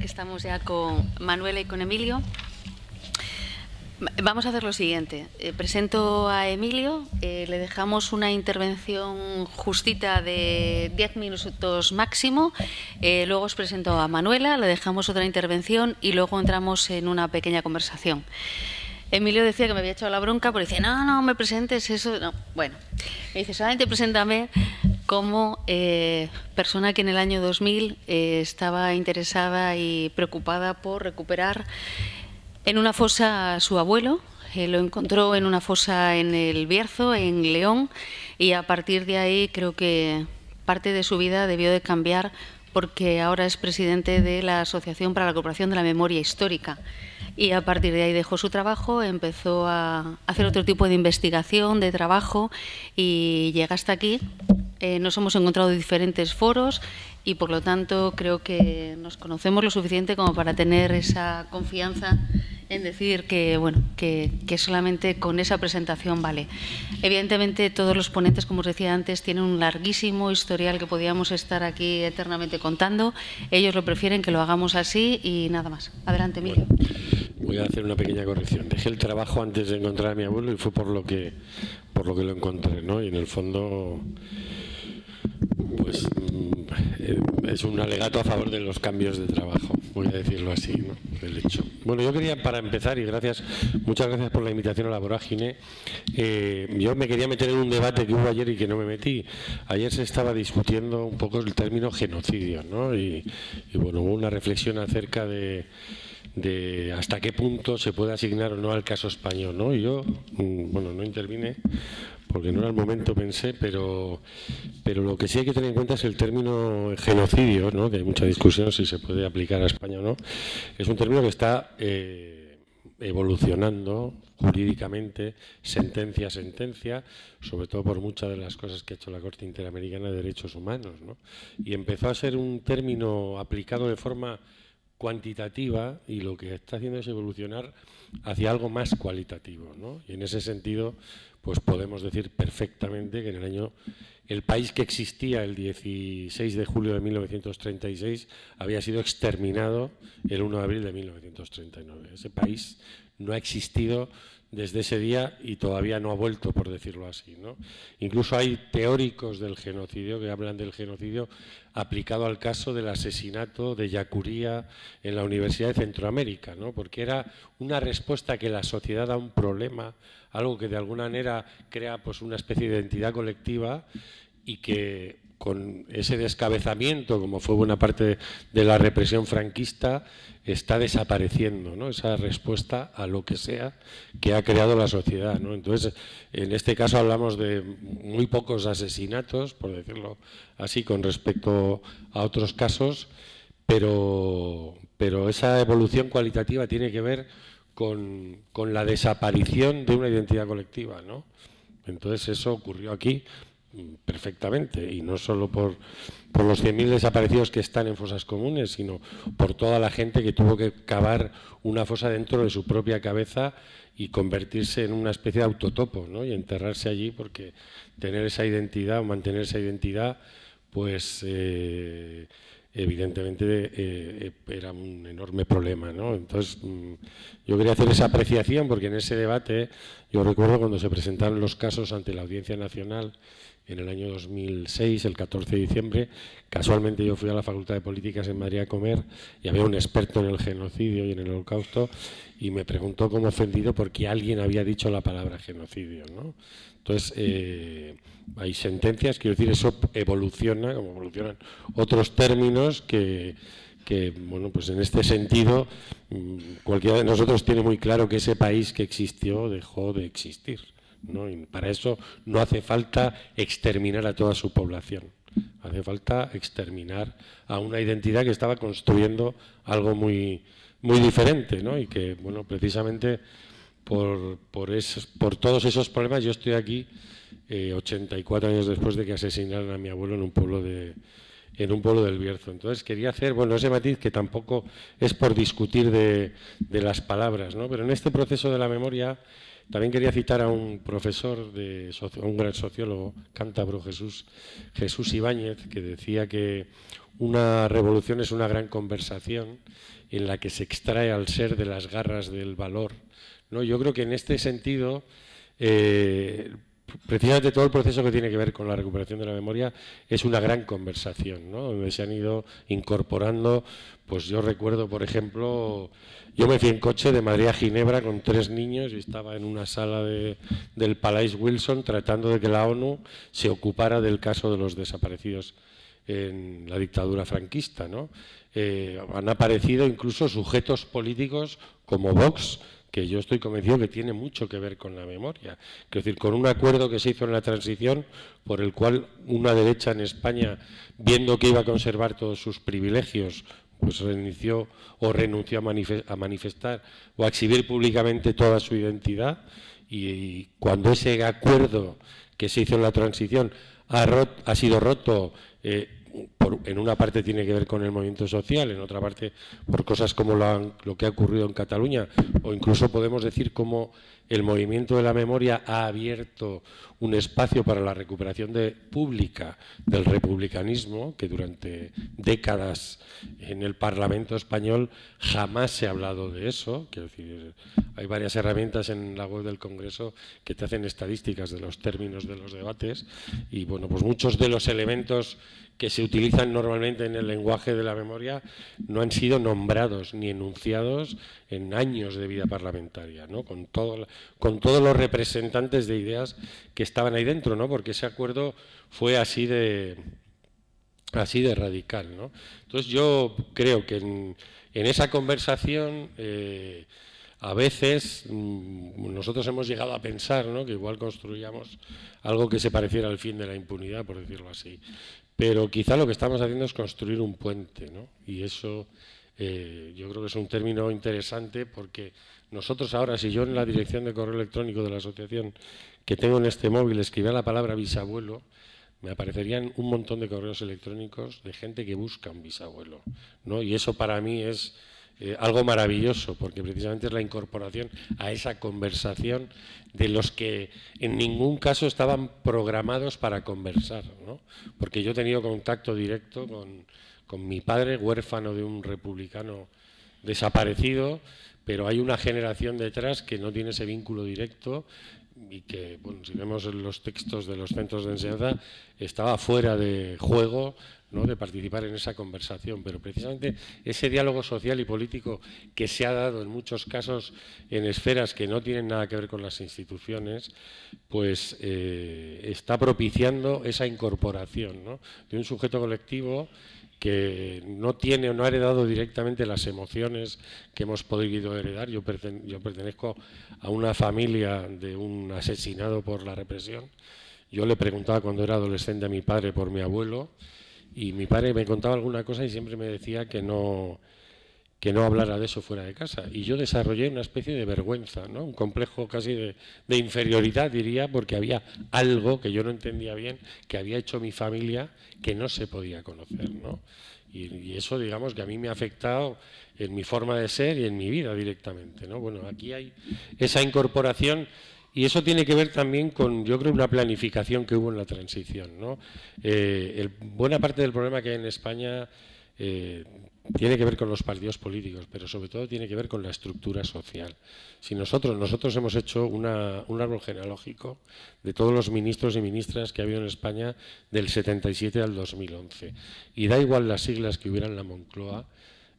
que estamos ya con Manuela y con Emilio. Vamos a hacer lo siguiente. Eh, presento a Emilio, eh, le dejamos una intervención justita de 10 minutos máximo, eh, luego os presento a Manuela, le dejamos otra intervención y luego entramos en una pequeña conversación. Emilio decía que me había echado la bronca porque decía, no, no, me presentes eso. No. Bueno, me dice, solamente preséntame como eh, persona que en el año 2000 eh, estaba interesada y preocupada por recuperar en una fosa a su abuelo. Eh, lo encontró en una fosa en el Bierzo, en León, y a partir de ahí creo que parte de su vida debió de cambiar porque ahora es presidente de la Asociación para la Cooperación de la Memoria Histórica. Y a partir de ahí dejó su trabajo, empezó a hacer otro tipo de investigación, de trabajo y llega hasta aquí eh, nos hemos encontrado en diferentes foros y por lo tanto creo que nos conocemos lo suficiente como para tener esa confianza en decir que, bueno, que, solamente con esa presentación vale. Evidentemente, todos los ponentes, como os decía antes, tienen un larguísimo historial que podíamos estar aquí eternamente contando. Ellos lo prefieren que lo hagamos así y nada más. Adelante, Emilio. voy a hacer una pequeña corrección. Dejé el trabajo antes de encontrar a mi abuelo y fue por lo que, por lo, que lo encontré, Y en el fondo pues mm, es un alegato a favor de los cambios de trabajo, voy a decirlo así, ¿no? el hecho. Bueno, yo quería, para empezar, y gracias, muchas gracias por la invitación a la vorágine, eh, yo me quería meter en un debate que hubo ayer y que no me metí. Ayer se estaba discutiendo un poco el término genocidio, ¿no? Y, bueno, hubo una reflexión acerca de de hasta qué punto se puede asignar o no al caso español. ¿no? Y yo, mm, bueno, no intervine porque no era el momento, pensé, pero, pero lo que sí hay que tener en cuenta es el término genocidio, ¿no? que hay mucha discusión si se puede aplicar a España o no. Es un término que está eh, evolucionando jurídicamente, sentencia a sentencia, sobre todo por muchas de las cosas que ha hecho la Corte Interamericana de Derechos Humanos. ¿no? Y empezó a ser un término aplicado de forma cuantitativa y lo que está haciendo es evolucionar hacia algo más cualitativo. ¿no? Y en ese sentido pues podemos decir perfectamente que en el año el país que existía el 16 de julio de 1936 había sido exterminado el 1 de abril de 1939. Ese país no ha existido desde ese día y todavía no ha vuelto, por decirlo así. Incluso hay teóricos del genocidio que hablan del genocidio aplicado al caso del asesinato de Yacuría en la Universidad de Centroamérica, ¿no? porque era una respuesta que la sociedad da a un problema, algo que de alguna manera crea pues, una especie de identidad colectiva y que con ese descabezamiento, como fue buena parte de la represión franquista, está desapareciendo ¿no? esa respuesta a lo que sea que ha creado la sociedad. Entonces, en este caso hablamos de muy pocos asesinatos, por decirlo así, con respecto a otros casos, pero, esa evolución cualitativa tiene que ver con, con la desaparición de una identidad colectiva. ¿no? Entonces, eso ocurrió aquí perfectamente, y no solo por, por los 100.000 desaparecidos que están en fosas comunes, sino por toda la gente que tuvo que cavar una fosa dentro de su propia cabeza y convertirse en una especie de autotopo ¿no? y enterrarse allí porque tener esa identidad o mantener esa identidad, pues eh, evidentemente eh, era un enorme problema. Entonces, mm, yo quería hacer esa apreciación porque en ese debate, yo recuerdo cuando se presentaron los casos ante la Audiencia Nacional en el año 2006, el 14 de diciembre. Casualmente yo fui a la Facultad de Políticas en Madrid a comer y había un experto en el genocidio y en el holocausto y me preguntó como ofendido porque alguien había dicho la palabra genocidio. Entonces, eh, hay sentencias, quiero decir, eso evoluciona, como evolucionan otros términos que bueno, pues en este sentido, mm, cualquiera de nosotros tiene muy claro que ese país que existió dejó de existir para eso no hace falta exterminar a toda su población. Hace falta exterminar a una identidad que estaba construyendo algo muy, muy diferente, ¿no? Y que, bueno, precisamente por, por, todos esos problemas yo estoy aquí 84 eh, años después de que asesinaron a mi abuelo en un pueblo en un pueblo del Bierzo. Entonces quería hacer, bueno, ese matiz que tampoco es por discutir de, de las palabras, ¿no? Pero en este proceso de la memoria también quería citar a un profesor, de un gran sociólogo cántabro, Jesús, Ibáñez, que decía que una revolución es una gran conversación en la que se extrae al ser de las garras del valor. ¿no? Yo creo que en este sentido eh, precisamente todo el proceso que tiene que ver con la recuperación de la memoria es una gran conversación, ¿no? donde se han ido incorporando, pues yo recuerdo, por ejemplo, yo me fui en coche de Madrid a Ginebra con tres niños y estaba en una sala del Palais Wilson tratando de que la ONU se ocupara del caso de los desaparecidos en la dictadura franquista. Eh, han aparecido incluso sujetos políticos como Vox, que yo estoy convencido que tiene mucho que ver con la memoria. Quiero decir, con un acuerdo que se hizo en la transición, por el cual una derecha en España, viendo que iba a conservar todos sus privilegios, pues renunció o renunció a, manifestar o a exhibir públicamente toda su identidad. Y, cuando ese acuerdo que se hizo en la transición ha, sido roto eh, en una parte tiene que ver con el movimiento social, en otra parte por cosas como lo, que ha ocurrido en Cataluña, o incluso podemos decir cómo el movimiento de la memoria ha abierto un espacio para la recuperación pública del republicanismo, que durante décadas en el Parlamento español jamás se ha hablado de eso. Quiero decir, hay varias herramientas en la web del Congreso que te hacen estadísticas de los términos de los debates y, bueno, pues muchos de los elementos que se utilizan normalmente en el lenguaje de la memoria no han sido nombrados ni enunciados en años de vida parlamentaria, ¿no? con, con todos los representantes de ideas que estaban ahí dentro, ¿no? porque ese acuerdo fue así de, así de radical. ¿no? Entonces yo creo que en, esa conversación... Eh, a veces mm, nosotros hemos llegado a pensar que igual construyamos algo que se pareciera al fin de la impunidad, por decirlo así. Pero quizá lo que estamos haciendo es construir un puente, ¿no? Y eso eh, yo creo que es un término interesante porque nosotros ahora, si yo en la dirección de correo electrónico de la asociación que tengo en este móvil escribiera la palabra bisabuelo, me aparecerían un montón de correos electrónicos de gente que busca un bisabuelo, ¿no? Y eso para mí es eh, algo maravilloso, porque precisamente es la incorporación a esa conversación de los que en ningún caso estaban programados para conversar, ¿no? porque yo he tenido contacto directo con, con mi padre, huérfano de un republicano desaparecido, pero hay una generación detrás que no tiene ese vínculo directo y que, bueno, si vemos los textos de los centros de enseñanza, estaba fuera de juego ¿no? de participar en esa conversación, pero precisamente ese diálogo social y político que se ha dado en muchos casos en esferas que no tienen nada que ver con las instituciones, pues eh, está propiciando esa incorporación de un sujeto colectivo que no tiene o no ha heredado directamente las emociones que hemos podido heredar. Yo, yo pertenezco a una familia de un asesinado por la represión. Yo le preguntaba cuando era adolescente a mi padre por mi abuelo y mi padre me contaba alguna cosa y siempre me decía que no, que no hablara de eso fuera de casa. Y yo desarrollé una especie de vergüenza, ¿no? un complejo casi de, inferioridad, diría, porque había algo que yo no entendía bien, que había hecho mi familia, que no se podía conocer. ¿no? Y, eso, digamos, que a mí me ha afectado en mi forma de ser y en mi vida directamente. ¿no? Bueno, aquí hay esa incorporación. Y eso tiene que ver también con, yo creo, una planificación que hubo en la transición. ¿no? Eh, el, buena parte del problema que hay en España eh, tiene que ver con los partidos políticos, pero sobre todo tiene que ver con la estructura social. Si nosotros, nosotros hemos hecho un árbol genealógico de todos los ministros y ministras que ha habido en España del 77 al 2011, y da igual las siglas que hubieran en la Moncloa,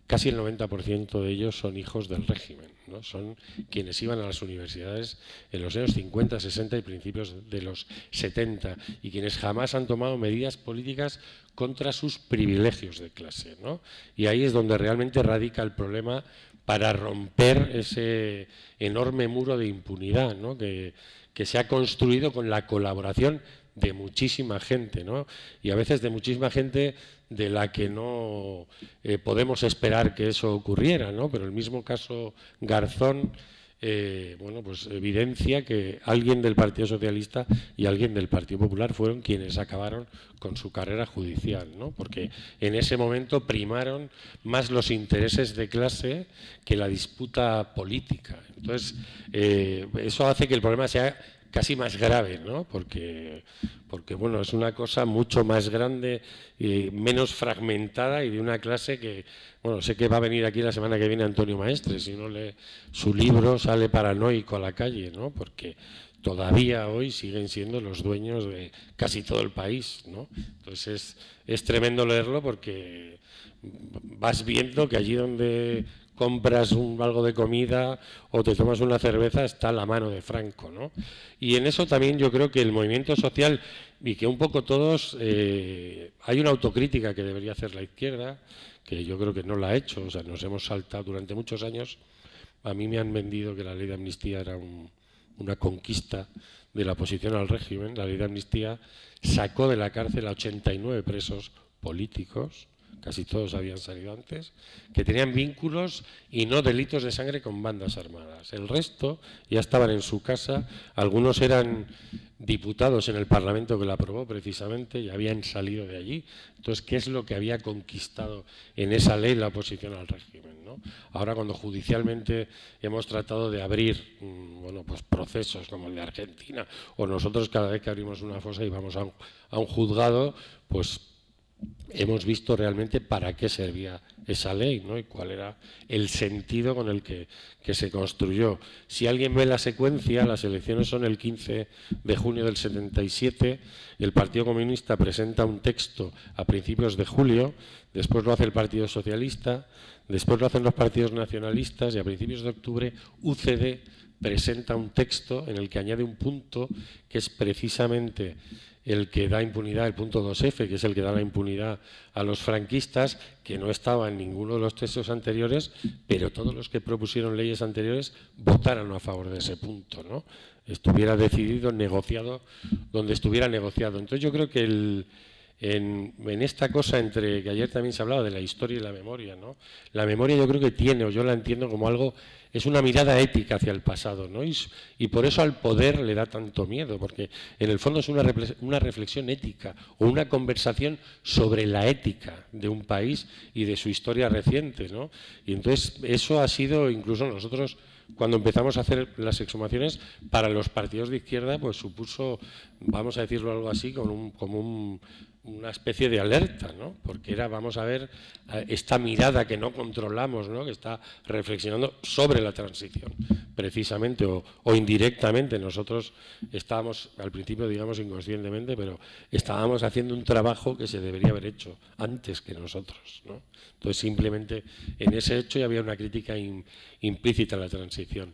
casi el 90% de ellos son hijos del régimen, ¿no? son quienes iban a las universidades en los años 50, 60 y principios de los 70 y quienes jamás han tomado medidas políticas contra sus privilegios de clase. ¿no? Y ahí es donde realmente radica el problema para romper ese enorme muro de impunidad ¿no? que, que se ha construido con la colaboración de muchísima gente, ¿no? Y a veces de muchísima gente de la que no eh, podemos esperar que eso ocurriera, ¿no? Pero el mismo caso Garzón, eh, bueno, pues evidencia que alguien del Partido Socialista y alguien del Partido Popular fueron quienes acabaron con su carrera judicial, ¿no? Porque en ese momento primaron más los intereses de clase que la disputa política. Entonces, eh, eso hace que el problema sea casi más grave, ¿no? Porque, porque bueno, es una cosa mucho más grande y menos fragmentada y de una clase que, bueno, sé que va a venir aquí la semana que viene Antonio Maestre, si no le su libro sale paranoico a la calle, ¿no? Porque todavía hoy siguen siendo los dueños de casi todo el país, ¿no? Entonces es, es tremendo leerlo porque vas viendo que allí donde compras un, algo de comida o te tomas una cerveza, está a la mano de Franco. ¿no? Y en eso también yo creo que el movimiento social y que un poco todos, eh, hay una autocrítica que debería hacer la izquierda, que yo creo que no la ha hecho, o sea, nos hemos saltado durante muchos años. A mí me han vendido que la ley de amnistía era una conquista de la oposición al régimen. La ley de amnistía sacó de la cárcel a 89 presos políticos, casi todos habían salido antes, que tenían vínculos y no delitos de sangre con bandas armadas. El resto ya estaban en su casa, algunos eran diputados en el Parlamento que la aprobó precisamente y habían salido de allí. Entonces, ¿qué es lo que había conquistado en esa ley la oposición al régimen? Ahora, cuando judicialmente hemos tratado de abrir mm, bueno, pues procesos como el de Argentina, o nosotros cada vez que abrimos una fosa y vamos a un juzgado, pues hemos visto realmente para qué servía esa ley ¿no? y cuál era el sentido con el que, se construyó. Si alguien ve la secuencia, las elecciones son el 15 de junio del 77, el Partido Comunista presenta un texto a principios de julio, después lo hace el Partido Socialista, después lo hacen los partidos nacionalistas y a principios de octubre UCD presenta un texto en el que añade un punto que es precisamente el que da impunidad, el punto 2F, que es el que da la impunidad a los franquistas, que no estaba en ninguno de los textos anteriores, pero todos los que propusieron leyes anteriores votaron a favor de ese punto, ¿no? Estuviera decidido, negociado, donde estuviera negociado. Entonces yo creo que el, en, en, esta cosa entre, que ayer también se hablaba de la historia y la memoria, ¿no? La memoria yo creo que tiene, o yo la entiendo como algo es una mirada ética hacia el pasado, ¿no? Y, por eso al poder le da tanto miedo, porque en el fondo es una, reflexión ética o una conversación sobre la ética de un país y de su historia reciente, ¿no? Y entonces eso ha sido incluso nosotros cuando empezamos a hacer las exhumaciones, para los partidos de izquierda, pues supuso, vamos a decirlo algo así, como un una especie de alerta, ¿no? porque era, vamos a ver, esta mirada que no controlamos, ¿no? que está reflexionando sobre la transición, precisamente o, indirectamente. Nosotros estábamos, al principio digamos inconscientemente, pero estábamos haciendo un trabajo que se debería haber hecho antes que nosotros. ¿no? Entonces simplemente en ese hecho ya había una crítica implícita a la transición.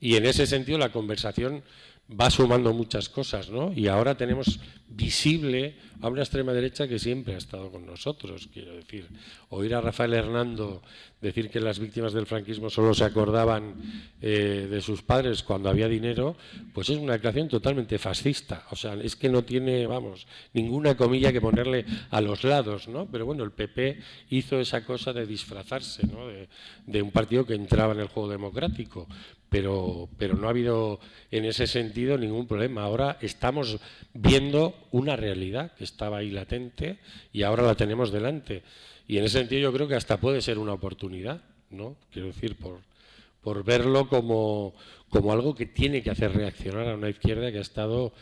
Y en ese sentido la conversación va sumando muchas cosas, ¿no? Y ahora tenemos visible a una extrema derecha que siempre ha estado con nosotros, quiero decir. Oír a Rafael Hernando decir que las víctimas del franquismo solo se acordaban eh, de sus padres cuando había dinero, pues es una declaración totalmente fascista. O sea, es que no tiene, vamos, ninguna comilla que ponerle a los lados, ¿no? Pero bueno, el PP hizo esa cosa de disfrazarse, ¿no? De, de un partido que entraba en el juego democrático. Pero, pero no ha habido en ese sentido ningún problema. Ahora estamos viendo una realidad que estaba ahí latente y ahora la tenemos delante. Y en ese sentido yo creo que hasta puede ser una oportunidad, ¿no? Quiero decir, por, por verlo como, como algo que tiene que hacer reaccionar a una izquierda que ha estado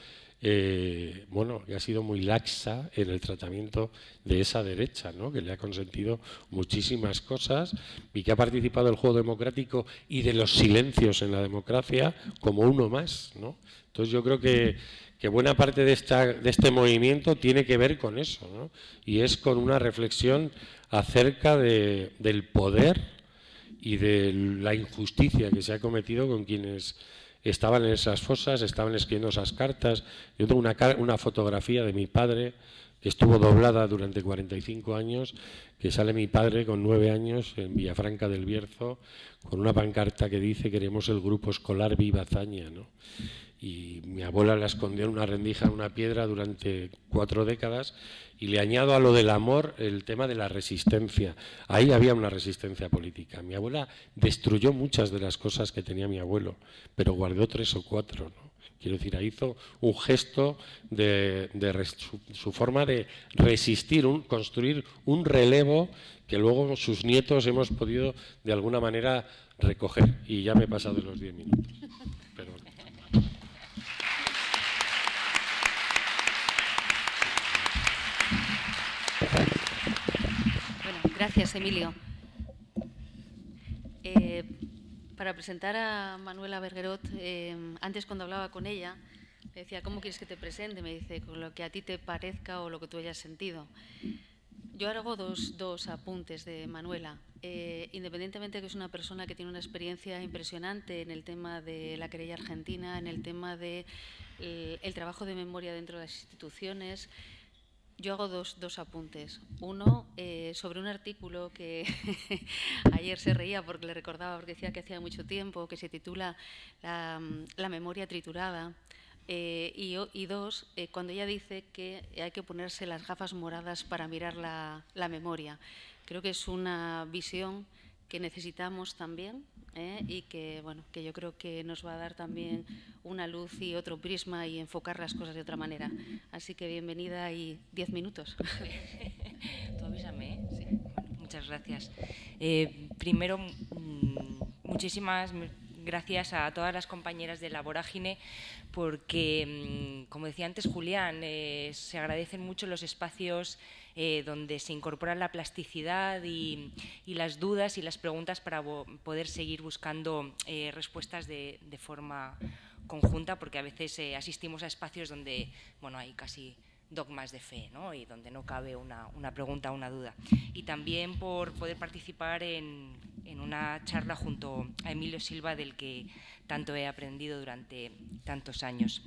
eh, bueno, que ha sido muy laxa en el tratamiento de esa derecha, ¿no? que le ha consentido muchísimas cosas y que ha participado del juego democrático y de los silencios en la democracia como uno más. ¿no? Entonces yo creo que, buena parte de, esta, de este movimiento tiene que ver con eso, ¿no? y es con una reflexión acerca de, del poder y de la injusticia que se ha cometido con quienes estaban en esas fosas, estaban escribiendo esas cartas. Yo tengo una, fotografía de mi padre que estuvo doblada durante 45 años, que sale mi padre con nueve años en Villafranca del Bierzo con una pancarta que dice queremos el grupo escolar Viva Zaña, y mi abuela la escondió en una rendija, en una piedra durante cuatro décadas y le añado a lo del amor el tema de la resistencia. Ahí había una resistencia política. Mi abuela destruyó muchas de las cosas que tenía mi abuelo, pero guardó tres o cuatro. Quiero decir, hizo un gesto de, su, forma de resistir, construir un relevo que luego sus nietos hemos podido de alguna manera recoger. Y ya me he pasado los diez minutos. Gracias, Emilio. Eh, para presentar a Manuela Bergerot, eh, antes cuando hablaba con ella, le decía, ¿cómo quieres que te presente? Me dice, con lo que a ti te parezca o lo que tú hayas sentido. Yo ahora hago dos, dos apuntes de Manuela. Eh, independientemente de que es una persona que tiene una experiencia impresionante en el tema de la querella argentina, en el tema del de, el trabajo de memoria dentro de las instituciones, yo hago dos, dos apuntes. Uno, eh, sobre un artículo que ayer se reía porque le recordaba, porque decía que hacía mucho tiempo, que se titula La, memoria triturada. Eh, y, dos, eh, cuando ella dice que hay que ponerse las gafas moradas para mirar la, la memoria. Creo que es una visión que necesitamos también ¿eh? y que, bueno, que yo creo que nos va a dar también una luz y otro prisma y enfocar las cosas de otra manera. Así que bienvenida y diez minutos. Tú avísame, ¿eh? muchas gracias. Eh, primero, mm, muchísimas gracias a todas las compañeras de la vorágine porque, mm, como decía antes Julián, eh, se agradecen mucho los espacios eh, donde se incorpora la plasticidad y, las dudas y las preguntas para poder seguir buscando eh, respuestas de, forma conjunta, porque a veces eh, asistimos a espacios donde bueno, hay casi dogmas de fe ¿no? y donde no cabe una, una pregunta o una duda. Y también por poder participar en, en, una charla junto a Emilio Silva, del que tanto he aprendido durante tantos años.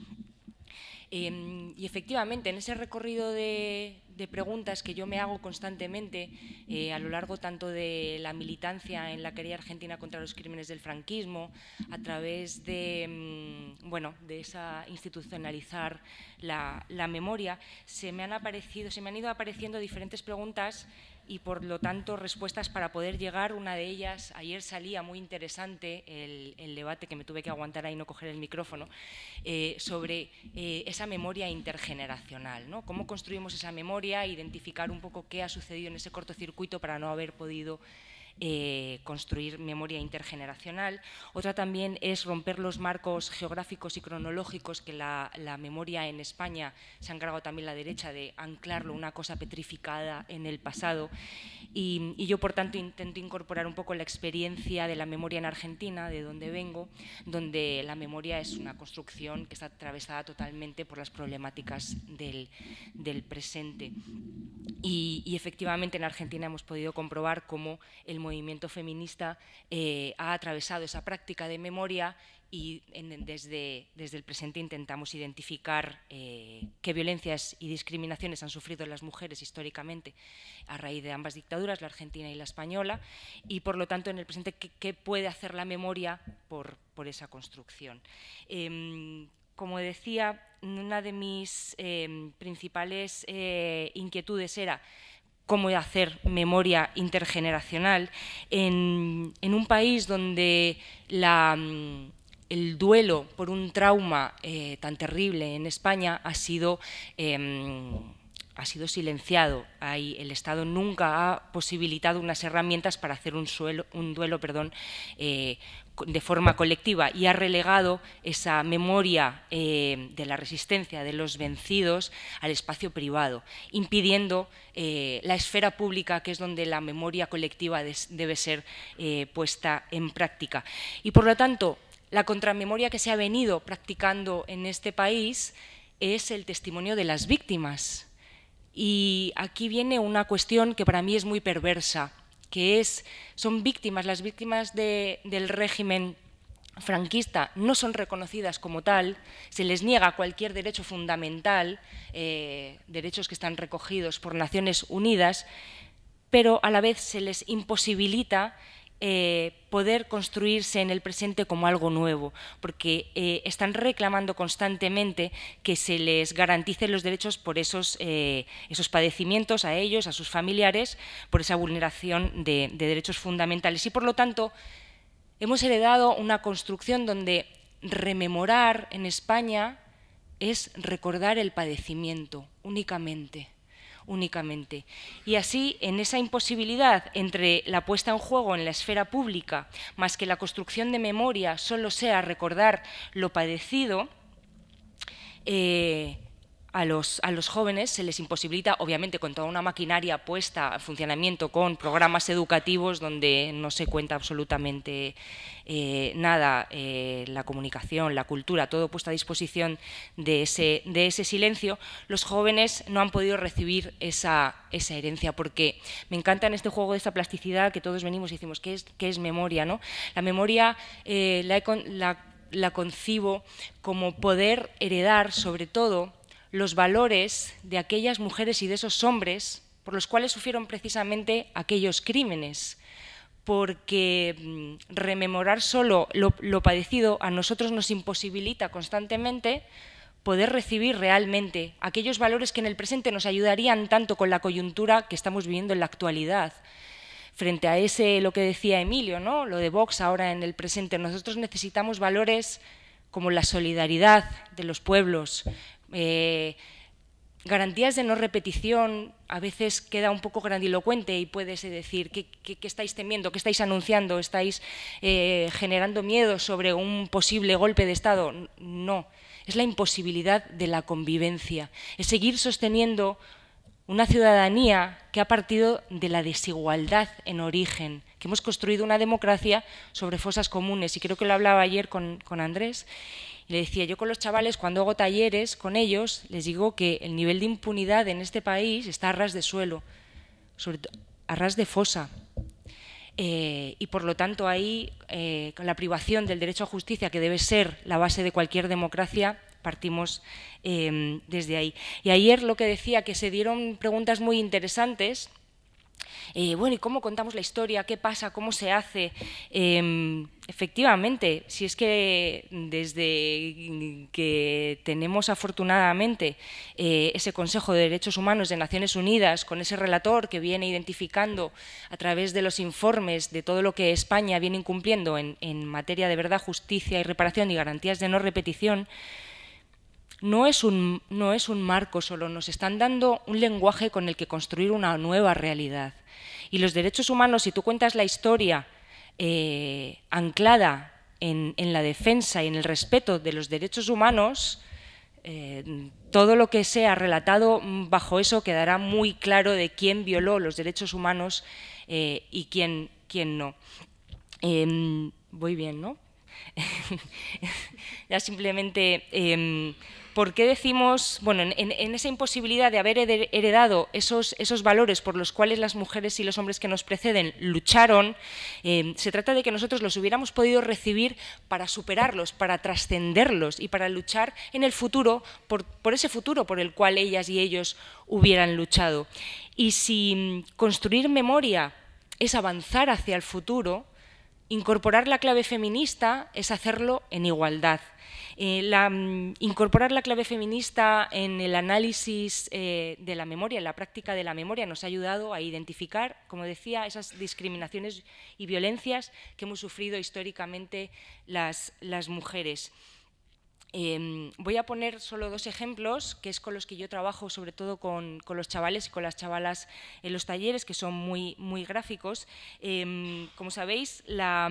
Em, y efectivamente, en ese recorrido de, preguntas que yo me hago constantemente eh, a lo largo tanto de la militancia en la querella argentina contra los crímenes del franquismo, a través de, em, bueno, de esa institucionalizar la, la memoria, se me, han aparecido, se me han ido apareciendo diferentes preguntas y por lo tanto respuestas para poder llegar. Una de ellas, ayer salía muy interesante el, el debate que me tuve que aguantar ahí no coger el micrófono, eh, sobre eh, esa memoria intergeneracional, ¿no? Cómo construimos esa memoria, identificar un poco qué ha sucedido en ese cortocircuito para no haber podido eh, construir memoria intergeneracional. Otra también es romper los marcos geográficos y cronológicos que la, memoria en España se ha encargado también la derecha de anclarlo, una cosa petrificada en el pasado. Y, yo, por tanto, intento incorporar un poco la experiencia de la memoria en Argentina, de donde vengo, donde la memoria es una construcción que está atravesada totalmente por las problemáticas del, presente. Y, efectivamente en Argentina hemos podido comprobar cómo el movimiento feminista eh, ha atravesado esa práctica de memoria y desde, desde, el presente intentamos identificar eh, qué violencias y discriminaciones han sufrido las mujeres históricamente a raíz de ambas dictaduras, la argentina y la española, y por lo tanto en el presente qué, puede hacer la memoria por, esa construcción. Em, como decía, una de mis em, principales eh, inquietudes era cómo hacer memoria intergeneracional en, un país donde mm, el duelo por un trauma eh, tan terrible en España ha sido, em, ha sido silenciado. el Estado nunca ha posibilitado unas herramientas para hacer un, duelo perdón, eh, de forma colectiva y ha relegado esa memoria eh, de la resistencia de los vencidos al espacio privado, impidiendo eh, la esfera pública, que es donde la memoria colectiva debe ser eh, puesta en práctica. Y por lo tanto, la contramemoria que se ha venido practicando en este país es el testimonio de las víctimas. Y aquí viene una cuestión que para mí es muy perversa que es, son víctimas, las víctimas del régimen franquista no son reconocidas como tal, se les niega cualquier derecho fundamental, eh, derechos que están recogidos por Naciones Unidas, pero a la vez se les imposibilita eh, poder construirse en el presente como algo nuevo, porque eh, están reclamando constantemente que se les garanticen los derechos por esos, eh, padecimientos a ellos, a sus familiares, por esa vulneración de derechos fundamentales. Y por lo tanto, hemos heredado una construcción donde rememorar en España es recordar el padecimiento únicamente únicamente. Y así, en esa imposibilidad entre la puesta en juego en la esfera pública, más que la construcción de memoria solo sea recordar lo padecido, eh, a los, jóvenes se les imposibilita, obviamente, con toda una maquinaria puesta en funcionamiento, con programas educativos donde no se cuenta absolutamente eh, nada, eh, la comunicación, la cultura, todo puesto a disposición de ese, de ese silencio, los jóvenes no han podido recibir esa, esa, herencia, porque me encanta en este juego de esta plasticidad que todos venimos y decimos, ¿qué es, memoria? ¿no? La memoria eh, la concibo como poder heredar, sobre todo, los valores de aquellas mujeres y de esos hombres por los cuales sufrieron precisamente aquellos crímenes, porque mm, rememorar solo lo, padecido a nosotros nos imposibilita constantemente poder recibir realmente aquellos valores que en el presente nos ayudarían tanto con la coyuntura que estamos viviendo en la actualidad. Frente a ese, lo que decía Emilio, ¿no? lo de Vox ahora en el presente, nosotros necesitamos valores como la solidaridad de los pueblos, eh, garantías de no repetición a veces queda un poco grandilocuente y puedes decir que estáis temiendo, qué estáis anunciando, estáis eh, generando miedo sobre un posible golpe de Estado. No, es la imposibilidad de la convivencia, es seguir sosteniendo una ciudadanía que ha partido de la desigualdad en origen, que hemos construido una democracia sobre fosas comunes, y creo que lo hablaba ayer con, con Andrés, le decía, yo con los chavales, cuando hago talleres con ellos, les digo que el nivel de impunidad en este país está a ras de suelo, sobre a ras de fosa. Eh, y por lo tanto ahí, eh, con la privación del derecho a justicia, que debe ser la base de cualquier democracia, partimos eh, desde ahí. Y ayer lo que decía, que se dieron preguntas muy interesantes eh, bueno, ¿y cómo contamos la historia? ¿Qué pasa? ¿Cómo se hace? Em, efectivamente, si es que desde que tenemos afortunadamente eh, ese Consejo de Derechos Humanos de Naciones Unidas, con ese relator que viene identificando a través de los informes de todo lo que España viene incumpliendo en materia de verdad, justicia y reparación y garantías de no repetición, no es, un, marco solo, nos están dando un lenguaje con el que construir una nueva realidad. Y los derechos humanos, si tú cuentas la historia eh, anclada en, la defensa y en el respeto de los derechos humanos, eh, todo lo que sea relatado bajo eso quedará muy claro de quién violó los derechos humanos eh, y quién, quién no. Em, voy bien, ¿no? ya simplemente em, ¿por qué decimos, bueno, en, esa imposibilidad de haber heredado esos, valores por los cuales las mujeres y los hombres que nos preceden lucharon, eh, se trata de que nosotros los hubiéramos podido recibir para superarlos, para trascenderlos y para luchar en el futuro, por, por ese futuro por el cual ellas y ellos hubieran luchado. Y si construir memoria es avanzar hacia el futuro, Incorporar la clave feminista es hacerlo en igualdad. Eh, mm, incorporar la clave feminista en el análisis eh, de la memoria, en la práctica de la memoria, nos ha ayudado a identificar, como decía, esas discriminaciones y violencias que hemos sufrido históricamente las mujeres. Em, voy a poner solo dos ejemplos, que es con los que yo trabajo, sobre todo con, los chavales y con las chavalas en los talleres, que son muy, muy gráficos. Em, como sabéis, la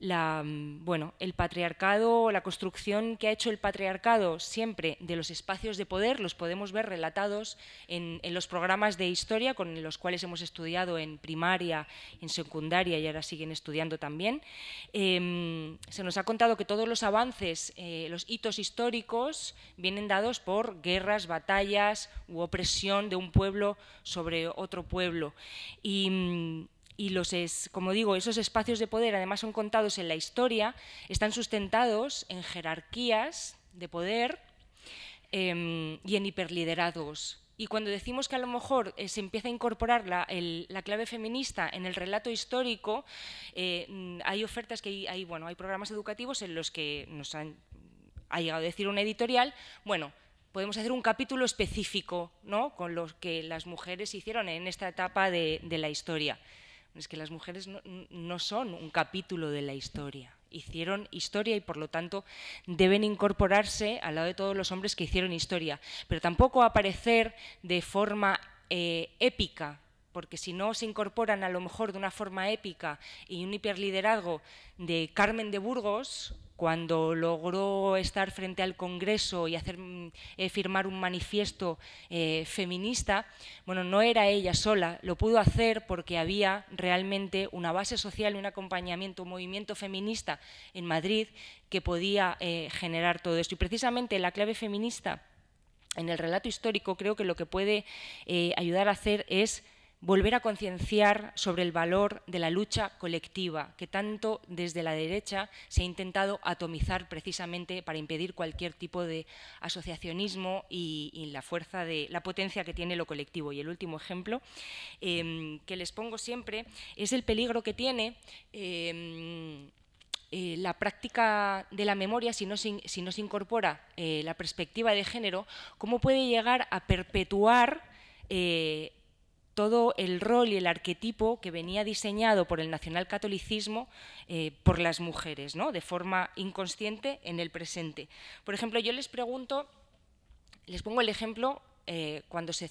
la, mm, bueno, el patriarcado, la construcción que ha hecho el patriarcado siempre de los espacios de poder, los podemos ver relatados en, los programas de historia con los cuales hemos estudiado en primaria, en secundaria y ahora siguen estudiando también. Em, se nos ha contado que todos los avances, eh, los hitos históricos, vienen dados por guerras, batallas u opresión de un pueblo sobre otro pueblo. Mm, y los como digo, esos espacios de poder además son contados en la historia, están sustentados en jerarquías de poder em, y en hiperliderados. Y cuando decimos que a lo mejor eh, se empieza a incorporar la, clave feminista en el relato histórico, eh, mm, hay ofertas que hay, bueno, hay programas educativos en los que nos ha llegado a decir una editorial, bueno, podemos hacer un capítulo específico ¿no? con lo que las mujeres hicieron en esta etapa de la historia. Es que las mujeres no, son un capítulo de la historia. Hicieron historia y por lo tanto deben incorporarse al lado de todos los hombres que hicieron historia, pero tampoco aparecer de forma eh, épica porque si no se incorporan a lo mejor de una forma épica y un hiperliderazgo de Carmen de Burgos, cuando logró estar frente al Congreso y hacer, eh, firmar un manifiesto eh, feminista, bueno, no era ella sola, lo pudo hacer porque había realmente una base social y un acompañamiento, un movimiento feminista en Madrid que podía eh, generar todo esto. Y precisamente la clave feminista en el relato histórico creo que lo que puede ayudar a hacer es volver a concienciar sobre el valor de la lucha colectiva, que tanto desde la derecha se ha intentado atomizar precisamente para impedir cualquier tipo de asociacionismo y, la fuerza de la potencia que tiene lo colectivo. Y el último ejemplo em, que les pongo siempre es el peligro que tiene. Em, eh, la práctica de la memoria, si no se, incorpora eh, la perspectiva de género, cómo puede llegar a perpetuar eh, todo el rol y el arquetipo que venía diseñado por el nacionalcatolicismo eh, por las mujeres, ¿no? de forma inconsciente en el presente. Por ejemplo, yo les pregunto, les pongo el ejemplo eh, cuando, se,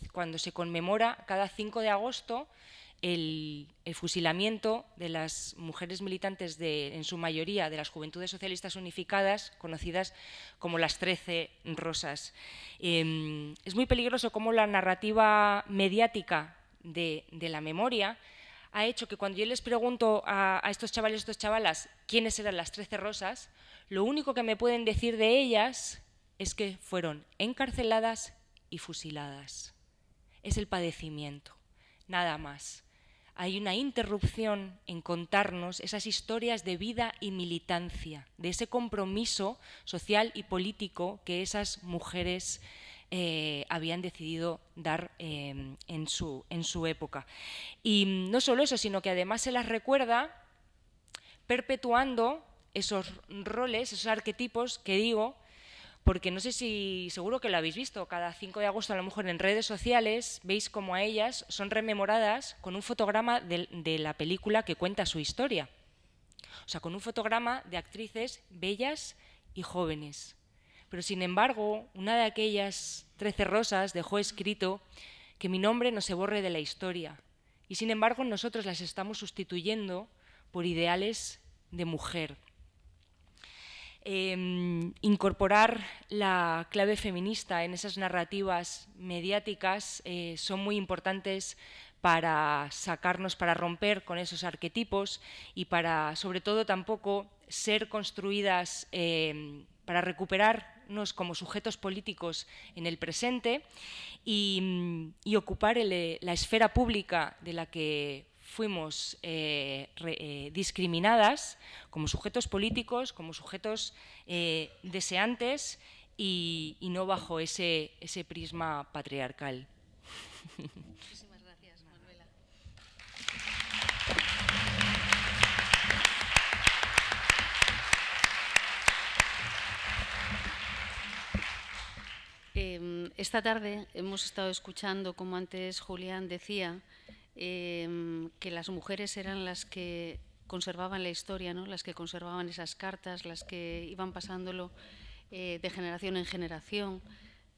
conmemora cada 5 de agosto el, fusilamiento de las mujeres militantes, de, en su mayoría de las Juventudes Socialistas Unificadas, conocidas como las Trece Rosas. Em, es muy peligroso cómo la narrativa mediática de, la memoria, ha hecho que cuando yo les pregunto a, estos chavales y estas chavalas quiénes eran las Trece Rosas, lo único que me pueden decir de ellas es que fueron encarceladas y fusiladas. Es el padecimiento, nada más. Hay una interrupción en contarnos esas historias de vida y militancia, de ese compromiso social y político que esas mujeres eh, habían decidido dar em, en, su, en su época. Y no solo eso, sino que además se las recuerda perpetuando esos roles, esos arquetipos que digo, porque no sé si seguro que lo habéis visto, cada 5 de agosto a lo mejor en redes sociales veis como a ellas son rememoradas con un fotograma de, la película que cuenta su historia, o sea, con un fotograma de actrices bellas y jóvenes pero sin embargo, una de aquellas trece rosas dejó escrito que mi nombre no se borre de la historia, y sin embargo nosotros las estamos sustituyendo por ideales de mujer. Em, incorporar la clave feminista en esas narrativas mediáticas eh, son muy importantes para sacarnos, para romper con esos arquetipos y para, sobre todo, tampoco ser construidas, em, para recuperar como sujetos políticos en el presente y, mm, ocupar eh, la esfera pública de la que fuimos eh, eh, discriminadas como sujetos políticos, como sujetos deseantes y, y, no bajo ese, ese prisma patriarcal. Em, esta tarde hemos estado escuchando, como antes Julián decía, em, que las mujeres eran las que conservaban la historia, ¿no? las que conservaban esas cartas, las que iban pasándolo eh, de generación en generación.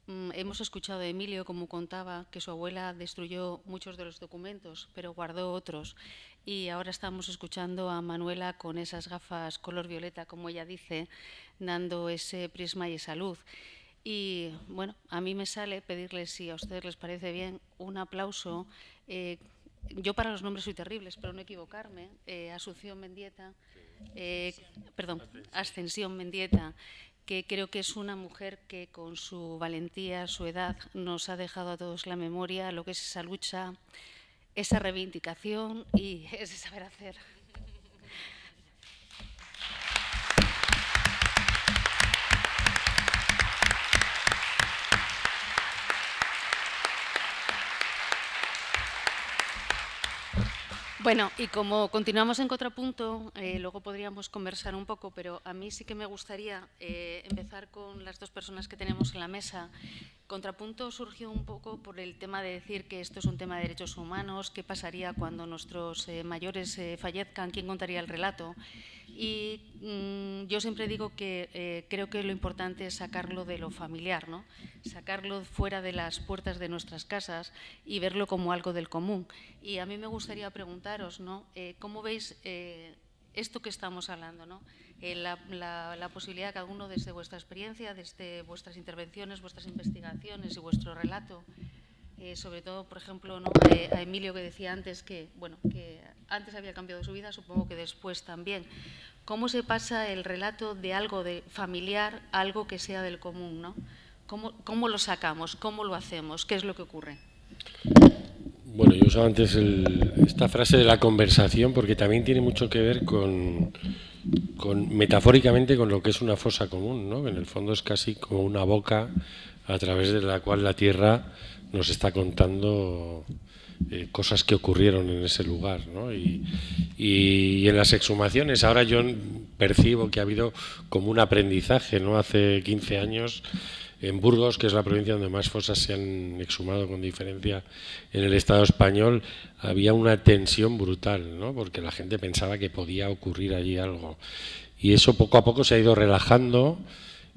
Mm, hemos escuchado a Emilio, como contaba, que su abuela destruyó muchos de los documentos, pero guardó otros. Y ahora estamos escuchando a Manuela con esas gafas color violeta, como ella dice, dando ese prisma y esa luz. Y bueno, a mí me sale pedirles, si a ustedes les parece bien, un aplauso. Eh, yo para los nombres soy terribles, pero no equivocarme. Eh, Asunción Mendieta, eh, perdón, Ascensión Mendieta, que creo que es una mujer que con su valentía, su edad, nos ha dejado a todos la memoria, lo que es esa lucha, esa reivindicación y ese saber hacer. Bueno, y como continuamos en contrapunto, eh, luego podríamos conversar un poco, pero a mí sí que me gustaría eh, empezar con las dos personas que tenemos en la mesa. Contrapunto surgió un poco por el tema de decir que esto es un tema de derechos humanos, qué pasaría cuando nuestros eh, mayores fallezcan, quién contaría el relato. Y mm, yo siempre digo que eh, creo que lo importante es sacarlo de lo familiar, ¿no? sacarlo fuera de las puertas de nuestras casas y verlo como algo del común. Y a mí me gustaría preguntaros, ¿no? Eh, ¿cómo veis eh, esto que estamos hablando? ¿no? La, la, la, posibilidad, cada uno desde vuestra experiencia, desde vuestras intervenciones, vuestras investigaciones y vuestro relato, eh, sobre todo, por ejemplo, a, Emilio que decía antes que, bueno, que antes había cambiado su vida, supongo que después también. ¿Cómo se pasa el relato de algo de familiar a algo que sea del común? ¿no? ¿Cómo, lo sacamos? ¿Cómo lo hacemos? ¿Qué es lo que ocurre? Bueno, yo usaba antes esta frase de la conversación porque también tiene mucho que ver con, metafóricamente con lo que es una fosa común, ¿no? En el fondo es casi como una boca a través de la cual la tierra nos está contando eh, cosas que ocurrieron en ese lugar. ¿no? Y, en las exhumaciones, ahora yo percibo que ha habido como un aprendizaje. ¿no? Hace 15 años, en Burgos, que es la provincia donde más fosas se han exhumado con diferencia en el Estado español, había una tensión brutal, ¿no? porque la gente pensaba que podía ocurrir allí algo. Y eso poco a poco se ha ido relajando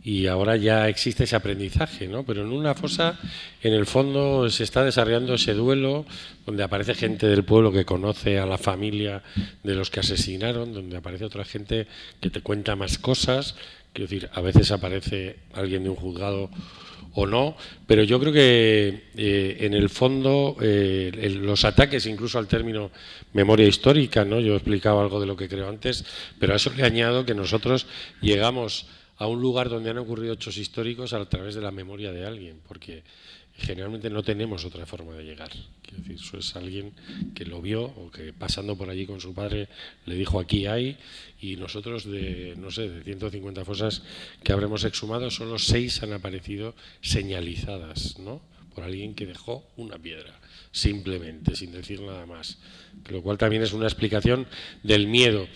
y ahora ya existe ese aprendizaje, ¿no? Pero en una fosa, en el fondo, se está desarrollando ese duelo donde aparece gente del pueblo que conoce a la familia de los que asesinaron, donde aparece otra gente que te cuenta más cosas. Quiero decir, a veces aparece alguien de un juzgado o no, pero yo creo que eh, en el fondo eh, los ataques incluso al término memoria histórica, ¿no? Yo explicado algo de lo que creo antes, pero a eso le añado que nosotros llegamos a un lugar donde han ocurrido hechos históricos a través de la memoria de alguien, porque generalmente no tenemos otra forma de llegar. Quiero decir, eso es alguien que lo vio o que pasando por allí con su padre le dijo aquí hay y nosotros de, no sé, de 150 fosas que habremos exhumado, solo seis han aparecido señalizadas, ¿no? Por alguien que dejó una piedra simplemente, sin decir nada más. Lo cual también es una explicación del miedo.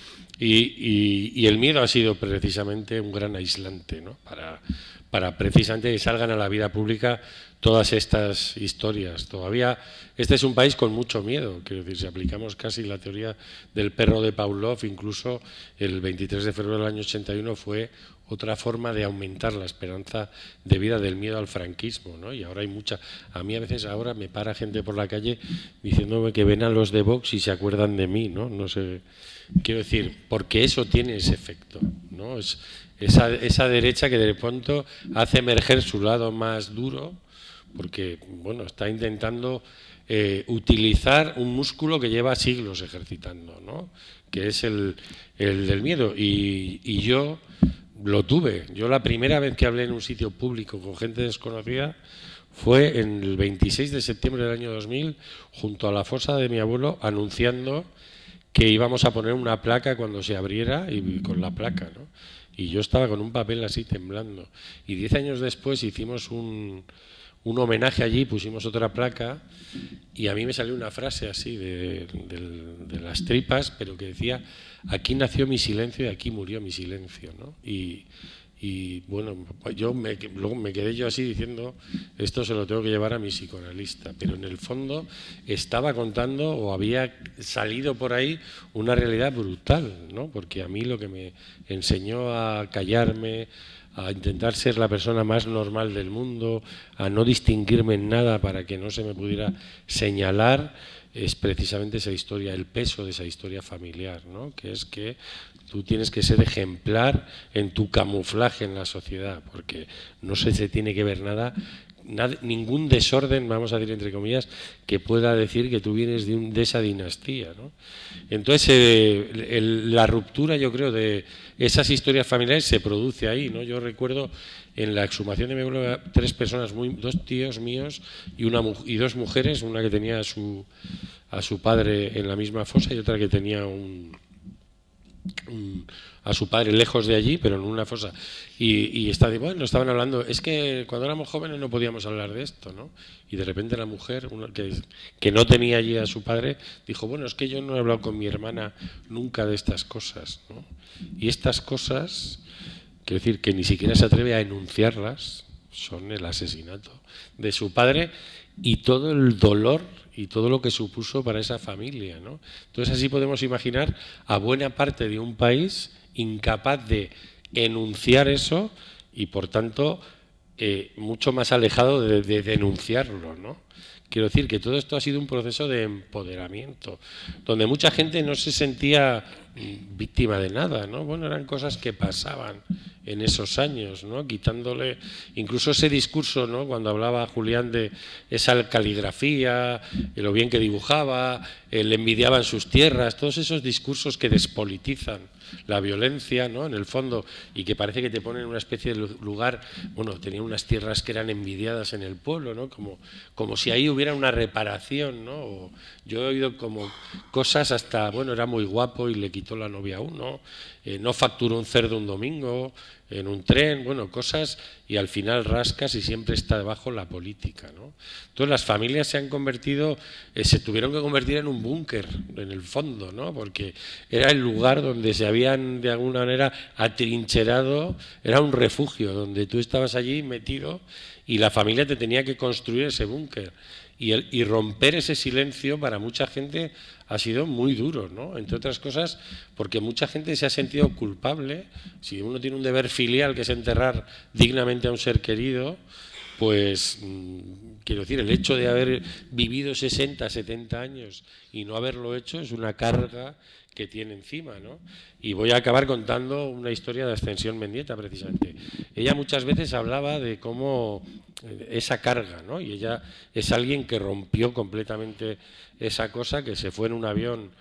Y, el miedo ha sido precisamente un gran aislante, para, para precisamente que salgan a la vida pública todas estas historias. Todavía este es un país con mucho miedo, quiero decir, si aplicamos casi la teoría del perro de Pavlov, incluso el 23 de febrero del año 81 fue otra forma de aumentar la esperanza de vida del miedo al franquismo, ¿no? Y ahora hay mucha, a mí a veces ahora me para gente por la calle diciéndome que ven a los de Vox y se acuerdan de mí, ¿no? No sé, quiero decir, porque eso tiene ese efecto, ¿no? Es esa, esa derecha que de pronto hace emerger su lado más duro, porque bueno, está intentando eh, utilizar un músculo que lleva siglos ejercitando, ¿no? que es el, del miedo. Y, yo lo tuve. Yo la primera vez que hablé en un sitio público con gente desconocida fue en el 26 de septiembre del año 2000, junto a la fosa de mi abuelo, anunciando que íbamos a poner una placa cuando se abriera y con la placa. ¿no? Y yo estaba con un papel así temblando. Y diez años después hicimos un, un homenaje allí, pusimos otra placa y a mí me salió una frase así de, las tripas, pero que decía, aquí nació mi silencio y aquí murió mi silencio. ¿no? Y, y bueno, pues yo me, luego me quedé yo así diciendo, esto se lo tengo que llevar a mi psicoanalista, pero en el fondo estaba contando o había salido por ahí una realidad brutal, ¿no? Porque a mí lo que me enseñó a callarme, a intentar ser la persona más normal del mundo, a no distinguirme en nada para que no se me pudiera señalar, es precisamente esa historia, el peso de esa historia familiar, ¿no? que es que tú tienes que ser ejemplar en tu camuflaje en la sociedad, porque no se, se tiene que ver nada ningún desorden, vamos a decir entre comillas, que pueda decir que tú vienes de, de esa dinastía. ¿no? Entonces, eh, la ruptura, yo creo, de esas historias familiares se produce ahí. ¿no? Yo recuerdo en la exhumación de mi tres personas, muy, dos tíos míos y, una, y dos mujeres, una que tenía a su, a su padre en la misma fosa y otra que tenía un a su padre lejos de allí, pero en una fosa. Y, está de, bueno, estaban hablando, es que cuando éramos jóvenes no podíamos hablar de esto, ¿no? Y de repente la mujer, que, que no tenía allí a su padre, dijo, bueno, es que yo no he hablado con mi hermana nunca de estas cosas, Y estas cosas, quiero decir, que ni siquiera se atreve a enunciarlas, son el asesinato de su padre y todo el dolor y todo lo que supuso para esa familia. ¿no? Entonces así podemos imaginar a buena parte de un país incapaz de enunciar eso y por tanto eh, mucho más alejado de, denunciarlo, ¿no? Quiero decir que todo esto ha sido un proceso de empoderamiento, donde mucha gente no se sentía mm, víctima de nada, ¿no? Bueno, eran cosas que pasaban en esos años, ¿no? Quitándole incluso ese discurso, ¿no? Cuando hablaba Julián de esa caligrafía, de lo bien que dibujaba, eh, le envidiaban sus tierras, todos esos discursos que despolitizan la violencia, ¿no? En el fondo, y que parece que te ponen en una especie de lugar, bueno, tenía unas tierras que eran envidiadas en el pueblo, ¿no? Como, como si ahí hubiera una reparación, ¿no? yo he oído como cosas hasta, bueno, era muy guapo y le quitó la novia a uno, eh, no facturó un cerdo un domingo, en un tren, bueno, cosas, y al final rascas y siempre está debajo la política. ¿no? Entonces las familias se han convertido, eh, se tuvieron que convertir en un búnker, en el fondo, ¿no? porque era el lugar donde se habían de alguna manera atrincherado, era un refugio, donde tú estabas allí metido y la familia te tenía que construir ese búnker. Y, romper ese silencio para mucha gente ha sido muy duro, ¿no? Entre otras cosas, porque mucha gente se ha sentido culpable. Si uno tiene un deber filial que es enterrar dignamente a un ser querido, pues mm, quiero decir, el hecho de haber vivido 60, 70 años y no haberlo hecho es una carga que tiene encima, ¿no? Y voy a acabar contando una historia de Ascensión Mendieta, precisamente. Ella muchas veces hablaba de cómo eh, esa carga, ¿no? Y ella es alguien que rompió completamente esa cosa, que se fue en un avión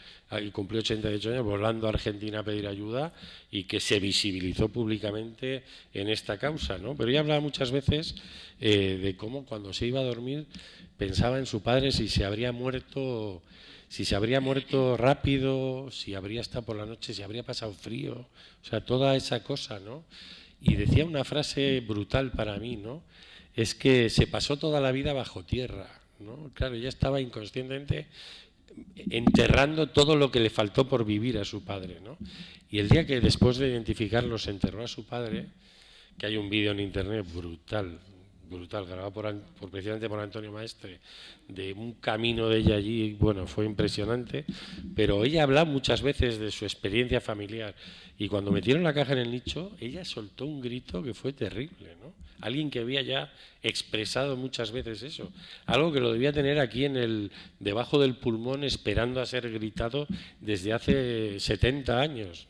y cumplió 88 años volando a Argentina a pedir ayuda y que se visibilizó públicamente en esta causa, ¿no? Pero ella hablaba muchas veces eh, de cómo cuando se iba a dormir pensaba en su padre si se habría muerto si se habría muerto rápido, si habría estado por la noche, si habría pasado frío, o sea, toda esa cosa, ¿no? Y decía una frase brutal para mí, ¿no? Es que se pasó toda la vida bajo tierra, ¿no? Claro, ella estaba inconscientemente enterrando todo lo que le faltó por vivir a su padre, ¿no? Y el día que después de identificarlo se enterró a su padre, que hay un vídeo en internet brutal, brutal, grabado por, precisamente por Antonio Maestre, de un camino de ella allí, bueno, fue impresionante, pero ella hablaba muchas veces de su experiencia familiar y cuando metieron la caja en el nicho, ella soltó un grito que fue terrible, ¿no? Alguien que había ya expresado muchas veces eso, algo que lo debía tener aquí en el debajo del pulmón esperando a ser gritado desde hace 70 años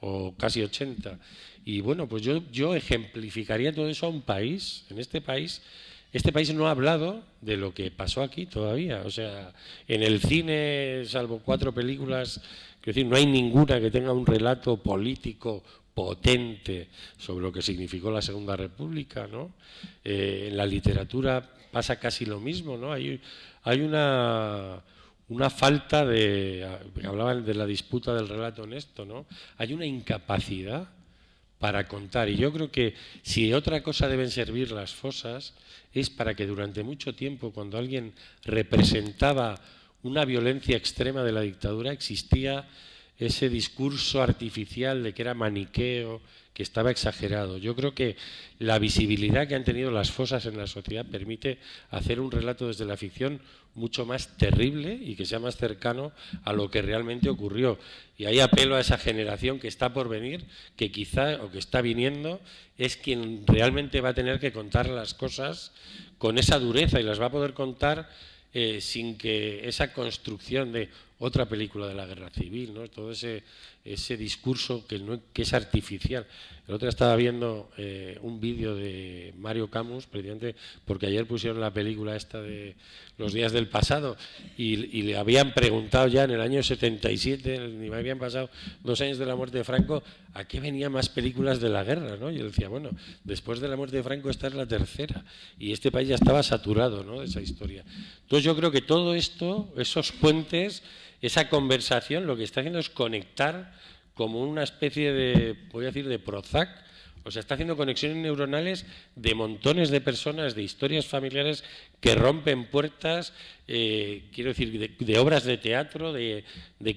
o casi 80. Y bueno, pues yo, yo ejemplificaría todo eso a un país, en este país. Este país no ha hablado de lo que pasó aquí todavía. O sea, en el cine, salvo cuatro películas, quiero decir, no hay ninguna que tenga un relato político potente sobre lo que significó la Segunda República, ¿no? Eh, en la literatura pasa casi lo mismo, ¿no? Hay, hay una, una falta de, ah, hablaban de la disputa del relato honesto, ¿no? Hay una incapacidad para contar. Y yo creo que si otra cosa deben servir las fosas, es para que durante mucho tiempo, cuando alguien representaba una violencia extrema de la dictadura, existía ese discurso artificial de que era maniqueo, que estaba exagerado. Yo creo que la visibilidad que han tenido las fosas en la sociedad permite hacer un relato desde la ficción mucho más terrible y que sea más cercano a lo que realmente ocurrió. Y ahí apelo a esa generación que está por venir, que quizá o que está viniendo, es quien realmente va a tener que contar las cosas con esa dureza y las va a poder contar eh, sin que esa construcción de otra película de la guerra civil, ¿no? todo ese, ese discurso que, no, que es artificial. El otro estaba viendo eh, un vídeo de Mario Camus, presidente, porque ayer pusieron la película esta de Los días del pasado y, le habían preguntado ya en el año 77, ni habían pasado dos años de la muerte de Franco, ¿a qué venían más películas de la guerra? ¿no? Y él decía, bueno, después de la muerte de Franco esta es la tercera y este país ya estaba saturado ¿no? de esa historia. Entonces yo creo que todo esto, esos puentes, esa conversación lo que está haciendo es conectar como una especie de, voy a decir, de Prozac. O sea, está haciendo conexiones neuronales de montones de personas, de historias familiares que rompen puertas, eh, quiero decir, de, obras de teatro, de,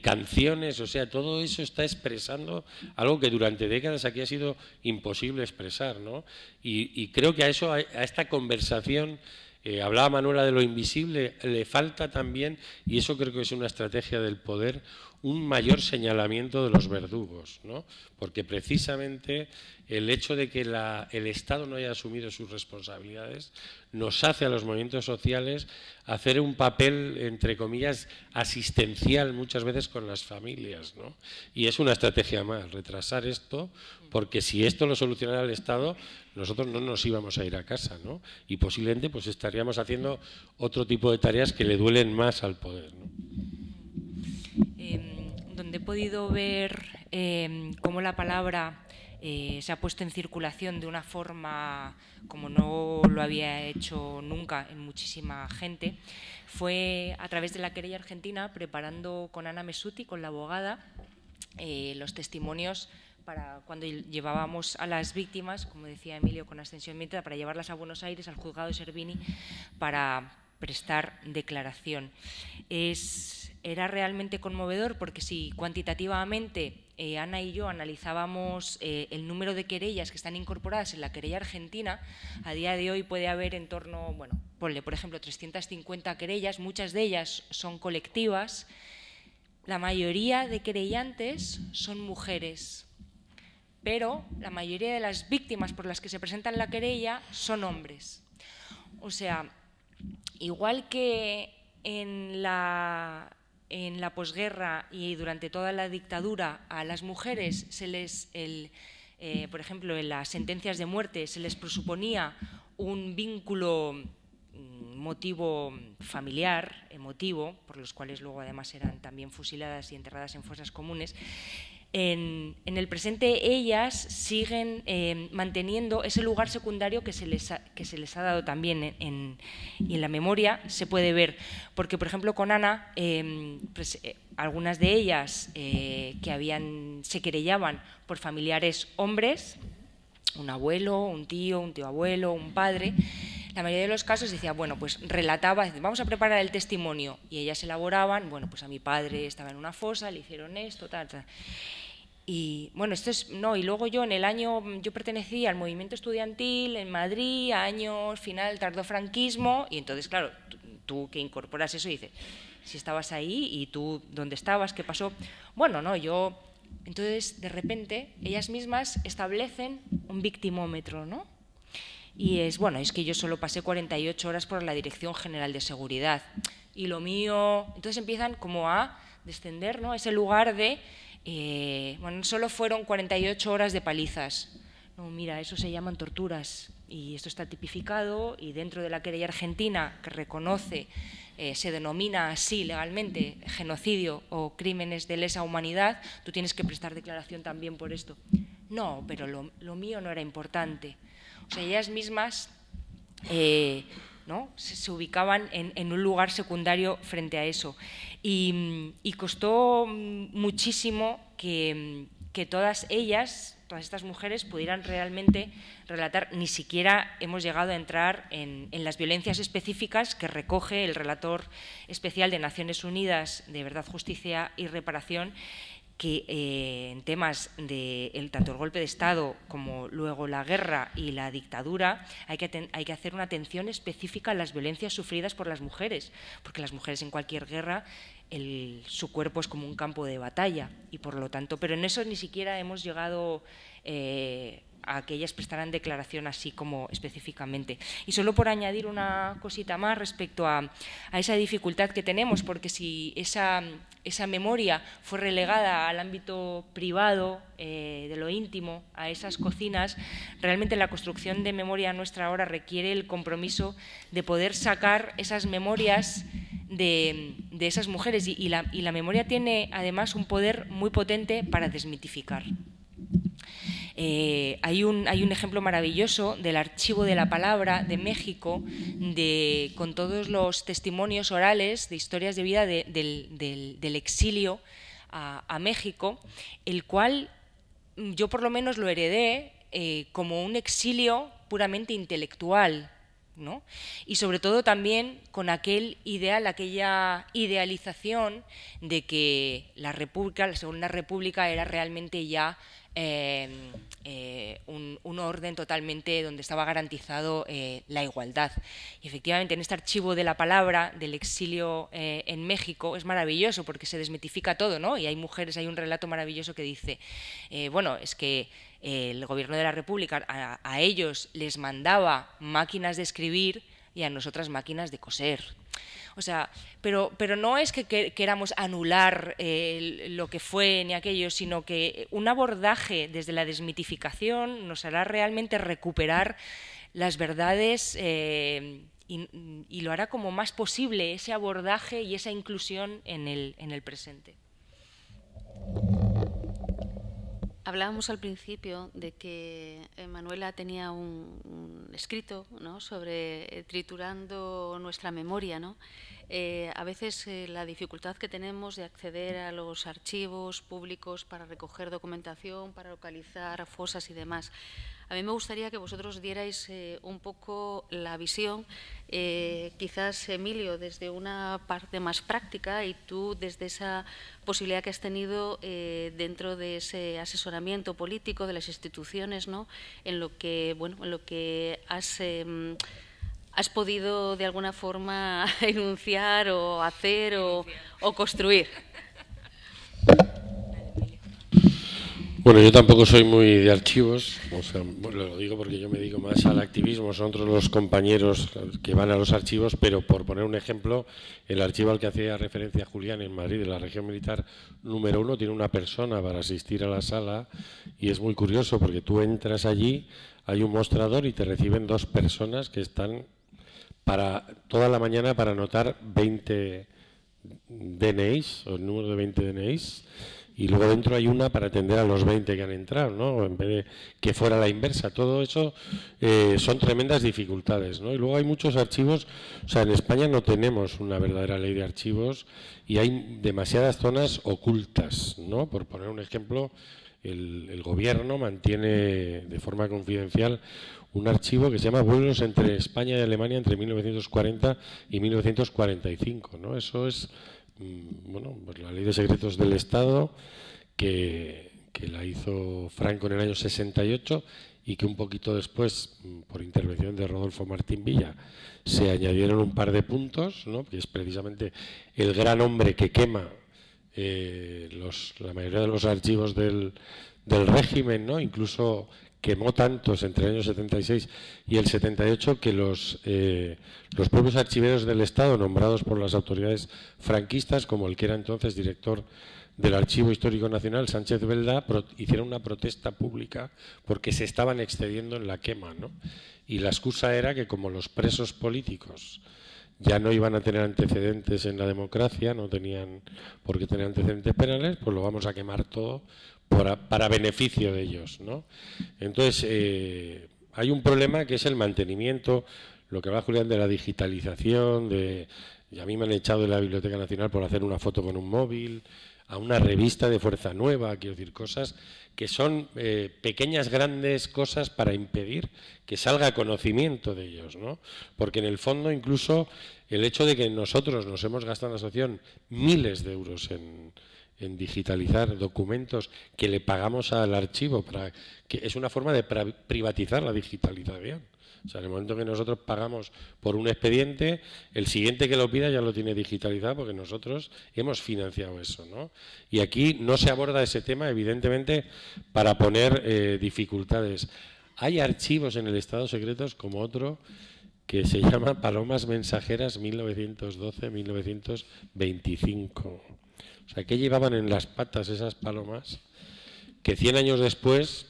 canciones. O sea, todo eso está expresando algo que durante décadas aquí ha sido imposible expresar. ¿no? Y, creo que a eso, a esta conversación eh, hablaba Manuela de lo invisible, le falta también, y eso creo que es una estrategia del poder, un mayor señalamiento de los verdugos, ¿no? porque precisamente el hecho de que el Estado no haya asumido sus responsabilidades nos hace a los movimientos sociales hacer un papel, entre comillas, asistencial muchas veces con las familias. ¿no? Y es una estrategia más, retrasar esto, porque si esto lo solucionara el Estado, nosotros no nos íbamos a ir a casa. ¿no? Y posiblemente pues, estaríamos haciendo otro tipo de tareas que le duelen más al poder he podido ver em, cómo la palabra eh, se ha puesto en circulación de una forma como no lo había hecho nunca en muchísima gente, fue a través de la querella argentina, preparando con Ana Mesuti, con la abogada, eh, los testimonios para cuando llevábamos a las víctimas, como decía Emilio, con ascensión mitra para llevarlas a Buenos Aires, al juzgado de Servini, para prestar declaración. Es era realmente conmovedor porque si cuantitativamente eh, Ana y yo analizábamos eh, el número de querellas que están incorporadas en la querella argentina, a día de hoy puede haber en torno, bueno, ponle por ejemplo 350 querellas, muchas de ellas son colectivas, la mayoría de querellantes son mujeres, pero la mayoría de las víctimas por las que se presentan la querella son hombres. O sea, igual que en la en la posguerra y durante toda la dictadura a las mujeres se les, eh, por ejemplo, en las sentencias de muerte se les presuponía un vínculo mm, motivo familiar, emotivo, por los cuales luego además eran también fusiladas y enterradas en fosas comunes, en, el presente ellas siguen em, manteniendo ese lugar secundario que se les ha, que se les ha dado también en, en, la memoria se puede ver. Porque, por ejemplo, con Ana, em, pues, eh, algunas de ellas eh, que habían, se querellaban por familiares hombres, un abuelo, un tío, un tío abuelo, un padre, la mayoría de los casos decía, bueno, pues relataba, vamos a preparar el testimonio. Y ellas elaboraban, bueno, pues a mi padre estaba en una fosa, le hicieron esto, tal, tal. Y bueno, esto es, no, y luego yo en el año, yo pertenecía al movimiento estudiantil en Madrid, año final, tardó franquismo, y entonces, claro, tú, tú que incorporas eso y dices, si estabas ahí y tú dónde estabas, qué pasó. Bueno, no, yo, entonces de repente ellas mismas establecen un victimómetro, ¿no? Y es, bueno, es que yo solo pasé 48 horas por la Dirección General de Seguridad y lo mío, entonces empiezan como a descender, ¿no? Ese lugar de eh, bueno, solo fueron 48 horas de palizas. No, mira, eso se llaman torturas y esto está tipificado y dentro de la querella argentina que reconoce, eh, se denomina así legalmente, genocidio o crímenes de lesa humanidad, tú tienes que prestar declaración también por esto. No, pero lo, mío no era importante. O sea, ellas mismas eh, ¿no? se, ubicaban en, un lugar secundario frente a eso. Mm, y, costó mm, muchísimo mm, que, todas ellas, todas estas mujeres, pudieran realmente relatar, ni siquiera hemos llegado a entrar en, las violencias específicas que recoge el relator especial de Naciones Unidas de Verdad, Justicia y Reparación, que eh, en temas de tanto el golpe de Estado como luego la guerra y la dictadura, hay que, hay que hacer una atención específica a las violencias sufridas por las mujeres, porque las mujeres en cualquier guerra su cuerpo es como un campo de batalla y por lo tanto, pero en eso ni siquiera hemos llegado eh, a que ellas prestarán declaración así como específicamente. Y solo por añadir una cosita más respecto a, esa dificultad que tenemos, porque si esa, memoria fue relegada al ámbito privado, eh, de lo íntimo, a esas cocinas, realmente la construcción de memoria nuestra ahora requiere el compromiso de poder sacar esas memorias de, esas mujeres. y la memoria tiene además un poder muy potente para desmitificar. Eh, hay, un, hay un ejemplo maravilloso del archivo de la palabra de México, de, con todos los testimonios orales de historias de vida del, del, exilio a, México, el cual mm, yo por lo menos lo heredé eh, como un exilio puramente intelectual, ¿no? Y sobre todo también con aquel ideal, aquella idealización de que la República, la Segunda República, era realmente ya Em, eh, un, orden totalmente donde estaba garantizado eh, la igualdad. Y efectivamente, en este archivo de la palabra del exilio eh, en México es maravilloso porque se desmitifica todo, ¿no? Y hay mujeres, hay un relato maravilloso que dice, bueno, es que el gobierno de la República a ellos les mandaba máquinas de escribir y a nosotras máquinas de coser o sea, pero, pero no es que queramos anular lo que fue ni aquello, sino que un abordaje desde la desmitificación nos hará realmente recuperar las verdades eh, y, lo hará como más posible ese abordaje y esa inclusión en el presente. Hablábamos al principio de que Manuela tenía un, escrito sobre eh, triturando nuestra memoria, ¿no? Eh, a veces eh, la dificultad que tenemos de acceder a los archivos públicos para recoger documentación, para localizar fosas y demás. A mí me gustaría que vosotros dierais eh, un poco la visión, quizás Emilio desde una parte más práctica y tú desde esa posibilidad que has tenido dentro de ese asesoramiento político de las instituciones, ¿no? En lo que, bueno, en lo que has em, has podido de alguna forma enunciar o hacer o, construir. Bueno, yo tampoco soy muy de archivos, o lo digo porque yo me dedico más al activismo, son otros los compañeros que van a los archivos, pero por poner un ejemplo, el archivo al que hacía referencia Julián en Madrid, de la región militar número uno, tiene una persona para asistir a la sala y es muy curioso porque tú entras allí, hay un mostrador y te reciben dos personas que están para toda la mañana para anotar 20 DNIs, o el número de 20 DNIs, y luego dentro hay una para atender a los 20 que han entrado, ¿no? En vez de que fuera la inversa. Todo eso eh, son tremendas dificultades, ¿no? Y luego hay muchos archivos, o sea, en España no tenemos una verdadera ley de archivos y hay demasiadas zonas ocultas, ¿no? Por poner un ejemplo, el, gobierno mantiene de forma confidencial un archivo que se llama Vuelos entre España y Alemania entre 1940 y 1945. Eso es mm, bueno, pues la ley de secretos del Estado que, la hizo Franco en el año 68 y que un poquito después, mm, por intervención de Rodolfo Martín Villa, se añadieron un par de puntos, ¿no? que es precisamente el gran hombre que quema eh, la mayoría de los archivos del, régimen, ¿no? incluso quemó tantos entre el año 76 y el 78 que los, eh, los propios archiveros del Estado, nombrados por las autoridades franquistas, como el que era entonces director del Archivo Histórico Nacional, Sánchez Velda, hicieron una protesta pública porque se estaban excediendo en la quema. ¿no? Y la excusa era que como los presos políticos ya no iban a tener antecedentes en la democracia, no tenían por qué tener antecedentes penales, pues lo vamos a quemar todo para, beneficio de ellos. ¿no? Entonces, eh, hay un problema que es el mantenimiento, lo que va Julián de la digitalización, de, y a mí me han echado de la Biblioteca Nacional por hacer una foto con un móvil, a una revista de Fuerza Nueva, quiero decir, cosas que son eh, pequeñas, grandes cosas para impedir que salga conocimiento de ellos, ¿no? Porque en el fondo incluso el hecho de que nosotros nos hemos gastado en la asociación miles de euros en, digitalizar documentos que le pagamos al archivo para que es una forma de privatizar la digitalización o sea, en el momento que nosotros pagamos por un expediente, el siguiente que lo pida ya lo tiene digitalizado porque nosotros hemos financiado eso. ¿no? Y aquí no se aborda ese tema, evidentemente, para poner eh, dificultades. Hay archivos en el Estado secretos como otro que se llama Palomas Mensajeras 1912-1925. O sea, ¿qué llevaban en las patas esas palomas? Que 100 años después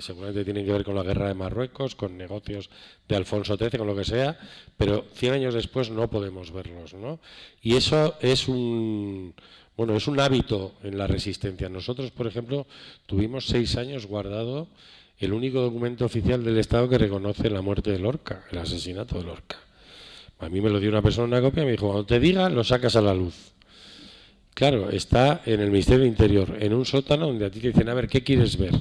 seguramente tienen que ver con la guerra de Marruecos, con negocios de Alfonso XIII, con lo que sea, pero 100 años después no podemos verlos. ¿no? Y eso es un, bueno, es un hábito en la resistencia. Nosotros, por ejemplo, tuvimos seis años guardado el único documento oficial del Estado que reconoce la muerte de Lorca, el asesinato de Lorca. A mí me lo dio una persona una copia y me dijo, cuando te diga, lo sacas a la luz. Claro, está en el Ministerio del Interior, en un sótano donde a ti te dicen, a ver, ¿qué quieres ver?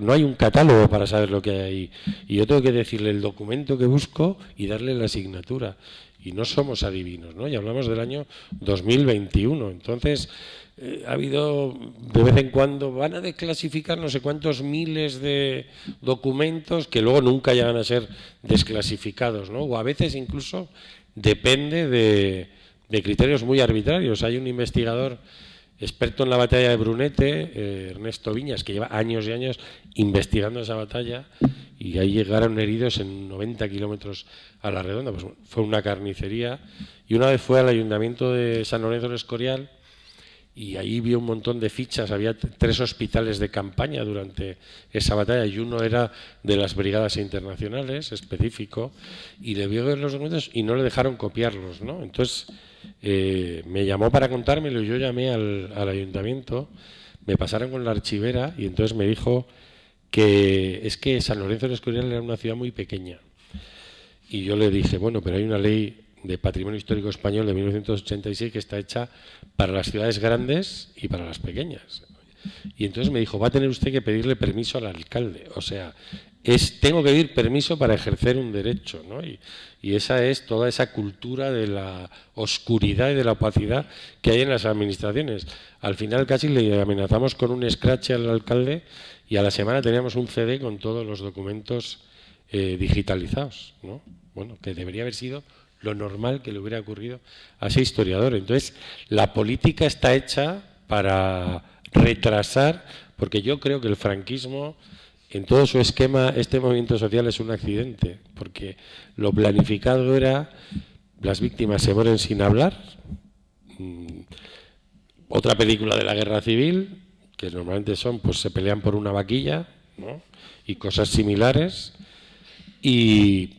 no hay un catálogo para saber lo que hay ahí. Y yo tengo que decirle el documento que busco y darle la asignatura. Y no somos adivinos, ¿no? Y hablamos del año 2021. Entonces, eh, ha habido de vez en cuando, van a desclasificar no sé cuántos miles de documentos que luego nunca llegan a ser desclasificados, ¿no? O a veces incluso depende de criterios muy arbitrarios. Hay un investigador experto en la batalla de Brunete, eh, Ernesto Viñas, que lleva años y años investigando esa batalla, y ahí llegaron heridos en 90 kilómetros a la redonda. Pues fue una carnicería. Y una vez fue al ayuntamiento de San Lorenzo del Escorial, y ahí vi un montón de fichas. Había tres hospitales de campaña durante esa batalla y uno era de las brigadas internacionales específico y le vio los documentos y no le dejaron copiarlos. ¿no? Entonces eh, me llamó para contármelo y yo llamé al, ayuntamiento, me pasaron con la archivera y entonces me dijo que es que San Lorenzo de Escorial era una ciudad muy pequeña. Y yo le dije, bueno, pero hay una ley de Patrimonio Histórico Español de 1986 que está hecha para las ciudades grandes y para las pequeñas. Y entonces me dijo, va a tener usted que pedirle permiso al alcalde. O sea, es, tengo que pedir permiso para ejercer un derecho. ¿no? Y, y, esa es toda esa cultura de la oscuridad y de la opacidad que hay en las administraciones. Al final casi le amenazamos con un scratch al alcalde y a la semana teníamos un CD con todos los documentos eh, digitalizados. ¿no? Bueno, que debería haber sido lo normal que le hubiera ocurrido a ese historiador. Entonces, la política está hecha para retrasar, porque yo creo que el franquismo, en todo su esquema, este movimiento social es un accidente, porque lo planificado era, las víctimas se mueren sin hablar, mm, otra película de la guerra civil, que normalmente son, pues se pelean por una vaquilla, ¿no? y cosas similares, y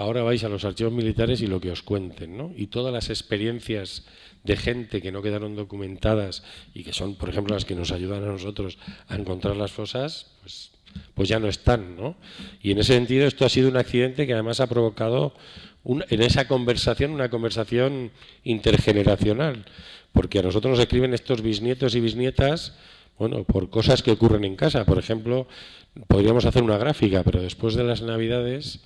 ahora vais a los archivos militares y lo que os cuenten, ¿no? Y todas las experiencias de gente que no quedaron documentadas y que son, por ejemplo, las que nos ayudan a nosotros a encontrar las fosas, pues, pues ya no están, ¿no? Y en ese sentido esto ha sido un accidente que además ha provocado en esa conversación una conversación intergeneracional, porque a nosotros nos escriben estos bisnietos y bisnietas bueno, por cosas que ocurren en casa. Por ejemplo, podríamos hacer una gráfica, pero después de las Navidades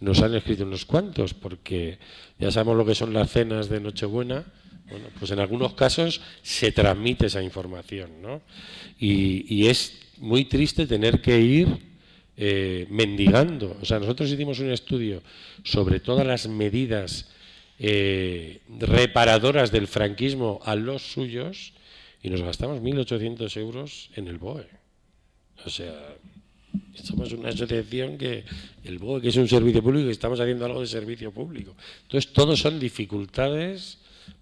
nos han escrito unos cuantos, porque ya sabemos lo que son las cenas de Nochebuena, bueno, pues en algunos casos se transmite esa información, ¿no? Y, es muy triste tener que ir eh, mendigando. O sea, nosotros hicimos un estudio sobre todas las medidas eh, reparadoras del franquismo a los suyos y nos gastamos 1.800 euros en el BOE. O sea, somos una asociación que, el BOE, que es un servicio público, y estamos haciendo algo de servicio público. Entonces, todos son dificultades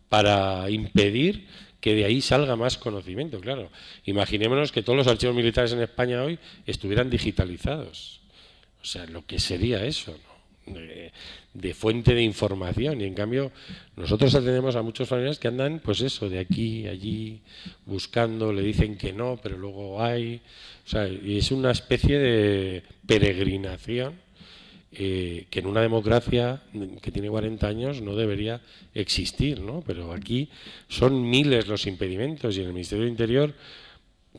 para impedir que de ahí salga más conocimiento, claro. Imaginémonos que todos los archivos militares en España hoy estuvieran digitalizados. O sea, lo que sería eso de, fuente de información. Y en cambio, nosotros atendemos a muchos familiares que andan, pues eso, de aquí, allí, buscando, le dicen que no, pero luego hay. O sea, y es una especie de peregrinación eh, que en una democracia que tiene 40 años no debería existir, ¿no? Pero aquí son miles los impedimentos y en el Ministerio del Interior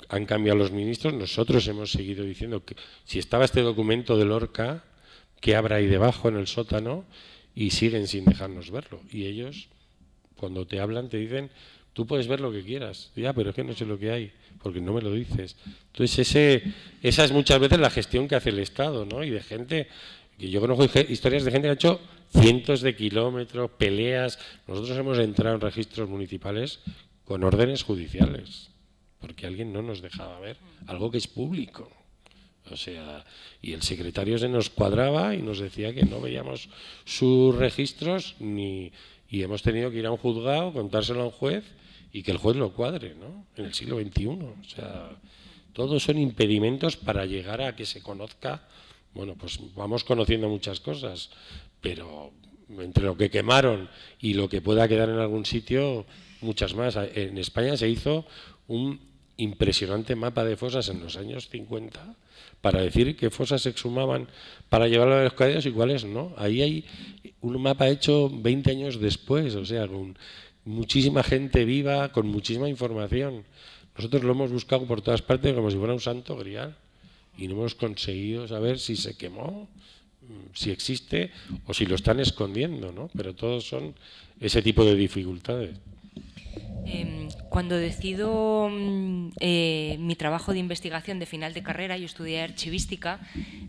han cambiado los ministros, nosotros hemos seguido diciendo que si estaba este documento de Lorca, que habrá ahí debajo en el sótano y siguen sin dejarnos verlo. Y ellos, cuando te hablan, te dicen, tú puedes ver lo que quieras, ya, ah, pero es que no sé lo que hay, porque no me lo dices. Entonces, ese, esa es muchas veces la gestión que hace el Estado, Y de gente, que yo conozco historias de gente que ha hecho cientos de kilómetros, peleas. Nosotros hemos entrado en registros municipales con órdenes judiciales, porque alguien no nos dejaba ver algo que es público. O sea, y el secretario se nos cuadraba y nos decía que no veíamos sus registros ni, y hemos tenido que ir a un juzgado, contárselo a un juez y que el juez lo cuadre, ¿no? En el siglo XXI. O sea, todos son impedimentos para llegar a que se conozca. Bueno, pues vamos conociendo muchas cosas, pero entre lo que quemaron y lo que pueda quedar en algún sitio, muchas más. En España se hizo un impresionante mapa de fosas en los años 50 para decir qué fosas se exhumaban para llevarlo a los caídos y cuáles no. Ahí hay un mapa hecho 20 años después, o sea, con muchísima gente viva, con muchísima información. Nosotros lo hemos buscado por todas partes como si fuera un santo grial y no hemos conseguido saber si se quemó, mm, si existe o si lo están escondiendo, ¿no? Pero todos son ese tipo de dificultades. Em, cuando decido mm, eh, mi trabajo de investigación de final de carrera, yo estudié archivística,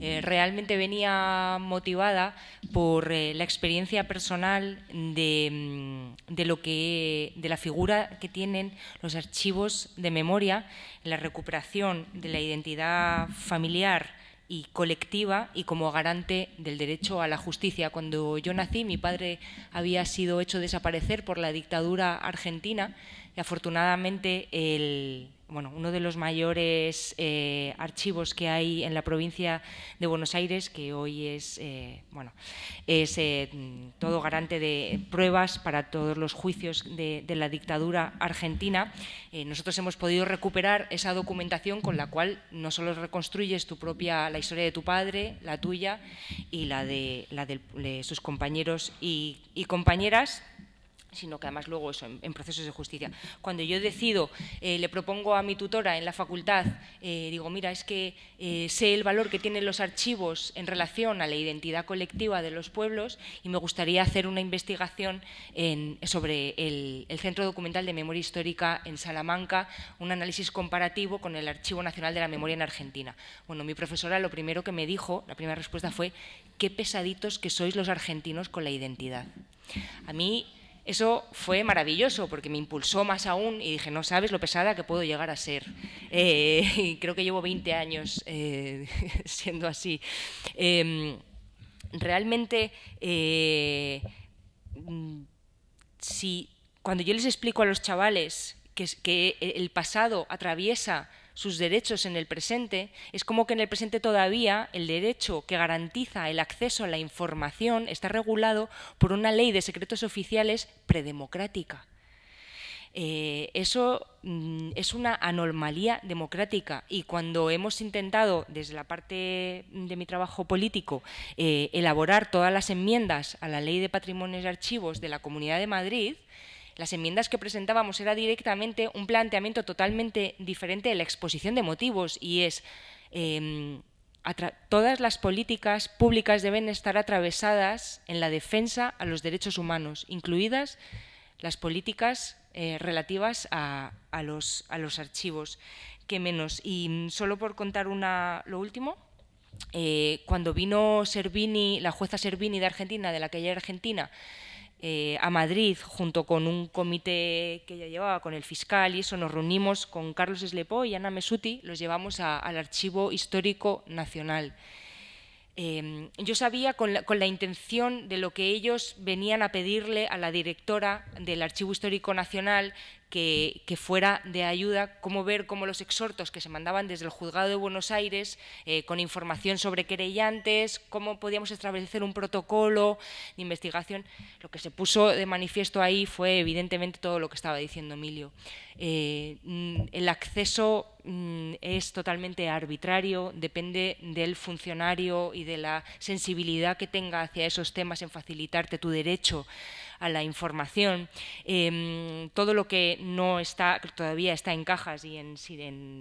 eh, realmente venía motivada por eh, la experiencia personal de, mm, de la figura que tienen los archivos de memoria, la recuperación de la identidad familiar y colectiva y como garante del derecho a la justicia. Cuando yo nací, mi padre había sido hecho desaparecer por la dictadura argentina y afortunadamente el, bueno, uno de los mayores eh, archivos que hay en la provincia de Buenos Aires, que hoy es, eh, bueno, es eh, todo garante de pruebas para todos los juicios de, la dictadura argentina. nosotros hemos podido recuperar esa documentación con la cual no solo reconstruyes tu propia, la historia de tu padre, la tuya y la de, la sus compañeros y compañeras, sino que además luego eso, en, procesos de justicia. Cuando yo decido, eh, le propongo a mi tutora en la facultad, eh, digo, mira, es que eh, sé el valor que tienen los archivos en relación a la identidad colectiva de los pueblos y me gustaría hacer una investigación sobre el, el, Centro Documental de Memoria Histórica en Salamanca, un análisis comparativo con el Archivo Nacional de la Memoria en Argentina. Bueno, mi profesora lo primero que me dijo, la primera respuesta fue, qué pesaditos que sois los argentinos con la identidad. A mí eso fue maravilloso porque me impulsó más aún y dije, no sabes lo pesada que puedo llegar a ser. Eh, creo que llevo 20 años eh, siendo así. Em, realmente, eh, mm, si cuando yo les explico a los chavales que el pasado atraviesa sus derechos en el presente, es como que en el presente todavía el derecho que garantiza el acceso a la información está regulado por una ley de secretos oficiales predemocrática. Eh, eso mm, es una anomalía democrática y cuando hemos intentado desde la parte de mi trabajo político eh, elaborar todas las enmiendas a la ley de patrimonios y archivos de la Comunidad de Madrid, las enmiendas que presentábamos era directamente un planteamiento totalmente diferente de la exposición de motivos y es em, todas las políticas públicas deben estar atravesadas en la defensa a los derechos humanos, incluidas las políticas eh, relativas a, los, archivos, que menos. Y solo por contar una, lo último, eh, cuando vino Servini, la jueza Servini de Argentina, de la que Argentina, eh, a Madrid junto con un comité que ya llevaba con el fiscal y eso nos reunimos con Carlos Eslepó y Ana Mesuti, los llevamos al Archivo Histórico Nacional. Em, yo sabía con con la, intención de lo que ellos venían a pedirle a la directora del Archivo Histórico Nacional, que, fuera de ayuda, cómo ver cómo los exhortos que se mandaban desde el juzgado de Buenos Aires, eh, con información sobre querellantes, cómo podíamos establecer un protocolo de investigación. Lo que se puso de manifiesto ahí fue evidentemente todo lo que estaba diciendo Emilio. Eh, mm, el acceso mm, es totalmente arbitrario, depende del funcionario y de la sensibilidad que tenga hacia esos temas en facilitarte tu derecho a la información, em, todo lo que no está, todavía está en cajas y en,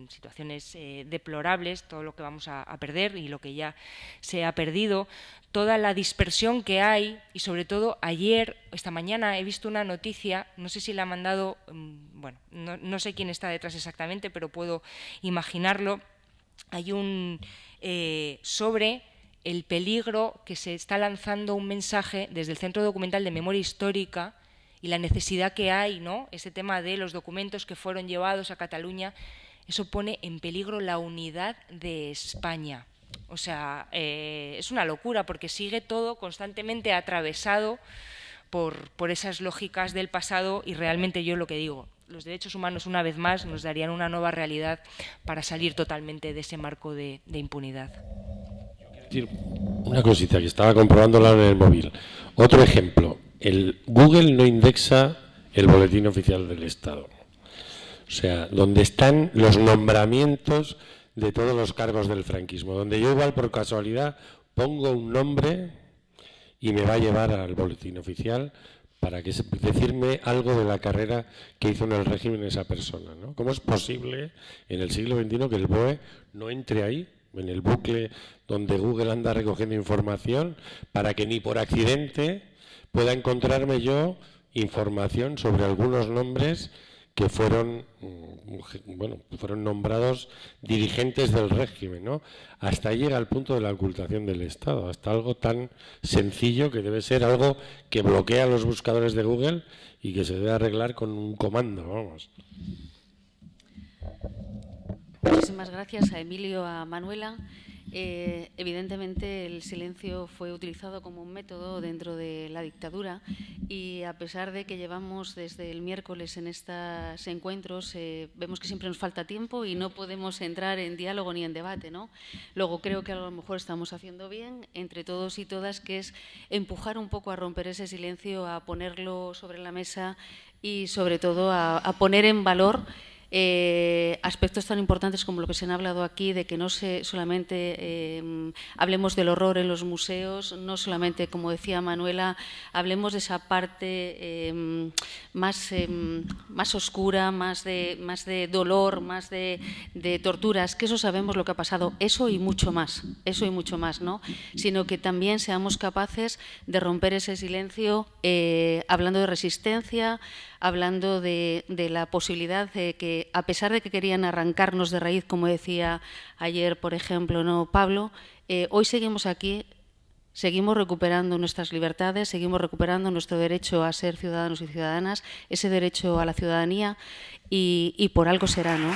situaciones eh, deplorables, todo lo que vamos a, perder y lo que ya se ha perdido, toda la dispersión que hay y sobre todo ayer, esta mañana he visto una noticia, no sé si la ha mandado, em, bueno, no, sé quién está detrás exactamente, pero puedo imaginarlo. Hay un eh, sobre el peligro que se está lanzando un mensaje desde el Centro Documental de Memoria Histórica y la necesidad que hay, ¿no? Ese tema de los documentos que fueron llevados a Cataluña, eso pone en peligro la unidad de España. O sea, eh, es una locura porque sigue todo constantemente atravesado por, por esas lógicas del pasado y realmente yo lo que digo, los derechos humanos una vez más nos darían una nueva realidad para salir totalmente de ese marco de impunidad una cosita que estaba comprobándola en el móvil. Otro ejemplo, el Google no indexa el boletín oficial del Estado. O sea, donde están los nombramientos de todos los cargos del franquismo, donde yo igual por casualidad pongo un nombre y me va a llevar al boletín oficial para que decirme algo de la carrera que hizo en el régimen esa persona. ¿no? ¿Cómo es posible en el siglo XXI que el BOE no entre ahí en el bucle donde Google anda recogiendo información para que ni por accidente pueda encontrarme yo información sobre algunos nombres que fueron mm, bueno fueron nombrados dirigentes del régimen no hasta llega el punto de la ocultación del Estado hasta algo tan sencillo que debe ser algo que bloquea los buscadores de Google y que se debe arreglar con un comando vamos Muchísimas gracias a Emilio, a Manuela. Eh, evidentemente el silencio fue utilizado como un método dentro de la dictadura y a pesar de que llevamos desde el miércoles en estos encuentros, eh, vemos que siempre nos falta tiempo y no podemos entrar en diálogo ni en debate. ¿no? Luego creo que a lo mejor estamos haciendo bien entre todos y todas, que es empujar un poco a romper ese silencio, a ponerlo sobre la mesa y sobre todo a poner en valor eh, aspectos tan importantes como lo que se han hablado aquí, de que no se solamente eh, hablemos del horror en los museos, no solamente, como decía Manuela, hablemos de esa parte eh, más, más oscura, más de, más de dolor, más de, torturas, que eso sabemos lo que ha pasado, eso y mucho más, eso y mucho más, ¿no? Sino que también seamos capaces de romper ese silencio hablando de resistencia, hablando de, la posibilidad de que, a pesar de que querían arrancarnos de raíz, como decía ayer, por ejemplo, no Pablo, eh, hoy seguimos aquí Seguimos recuperando nuestras libertades, seguimos recuperando nuestro derecho a ser ciudadanos y ciudadanas, ese derecho a la ciudadanía y, y por algo será, ¿no?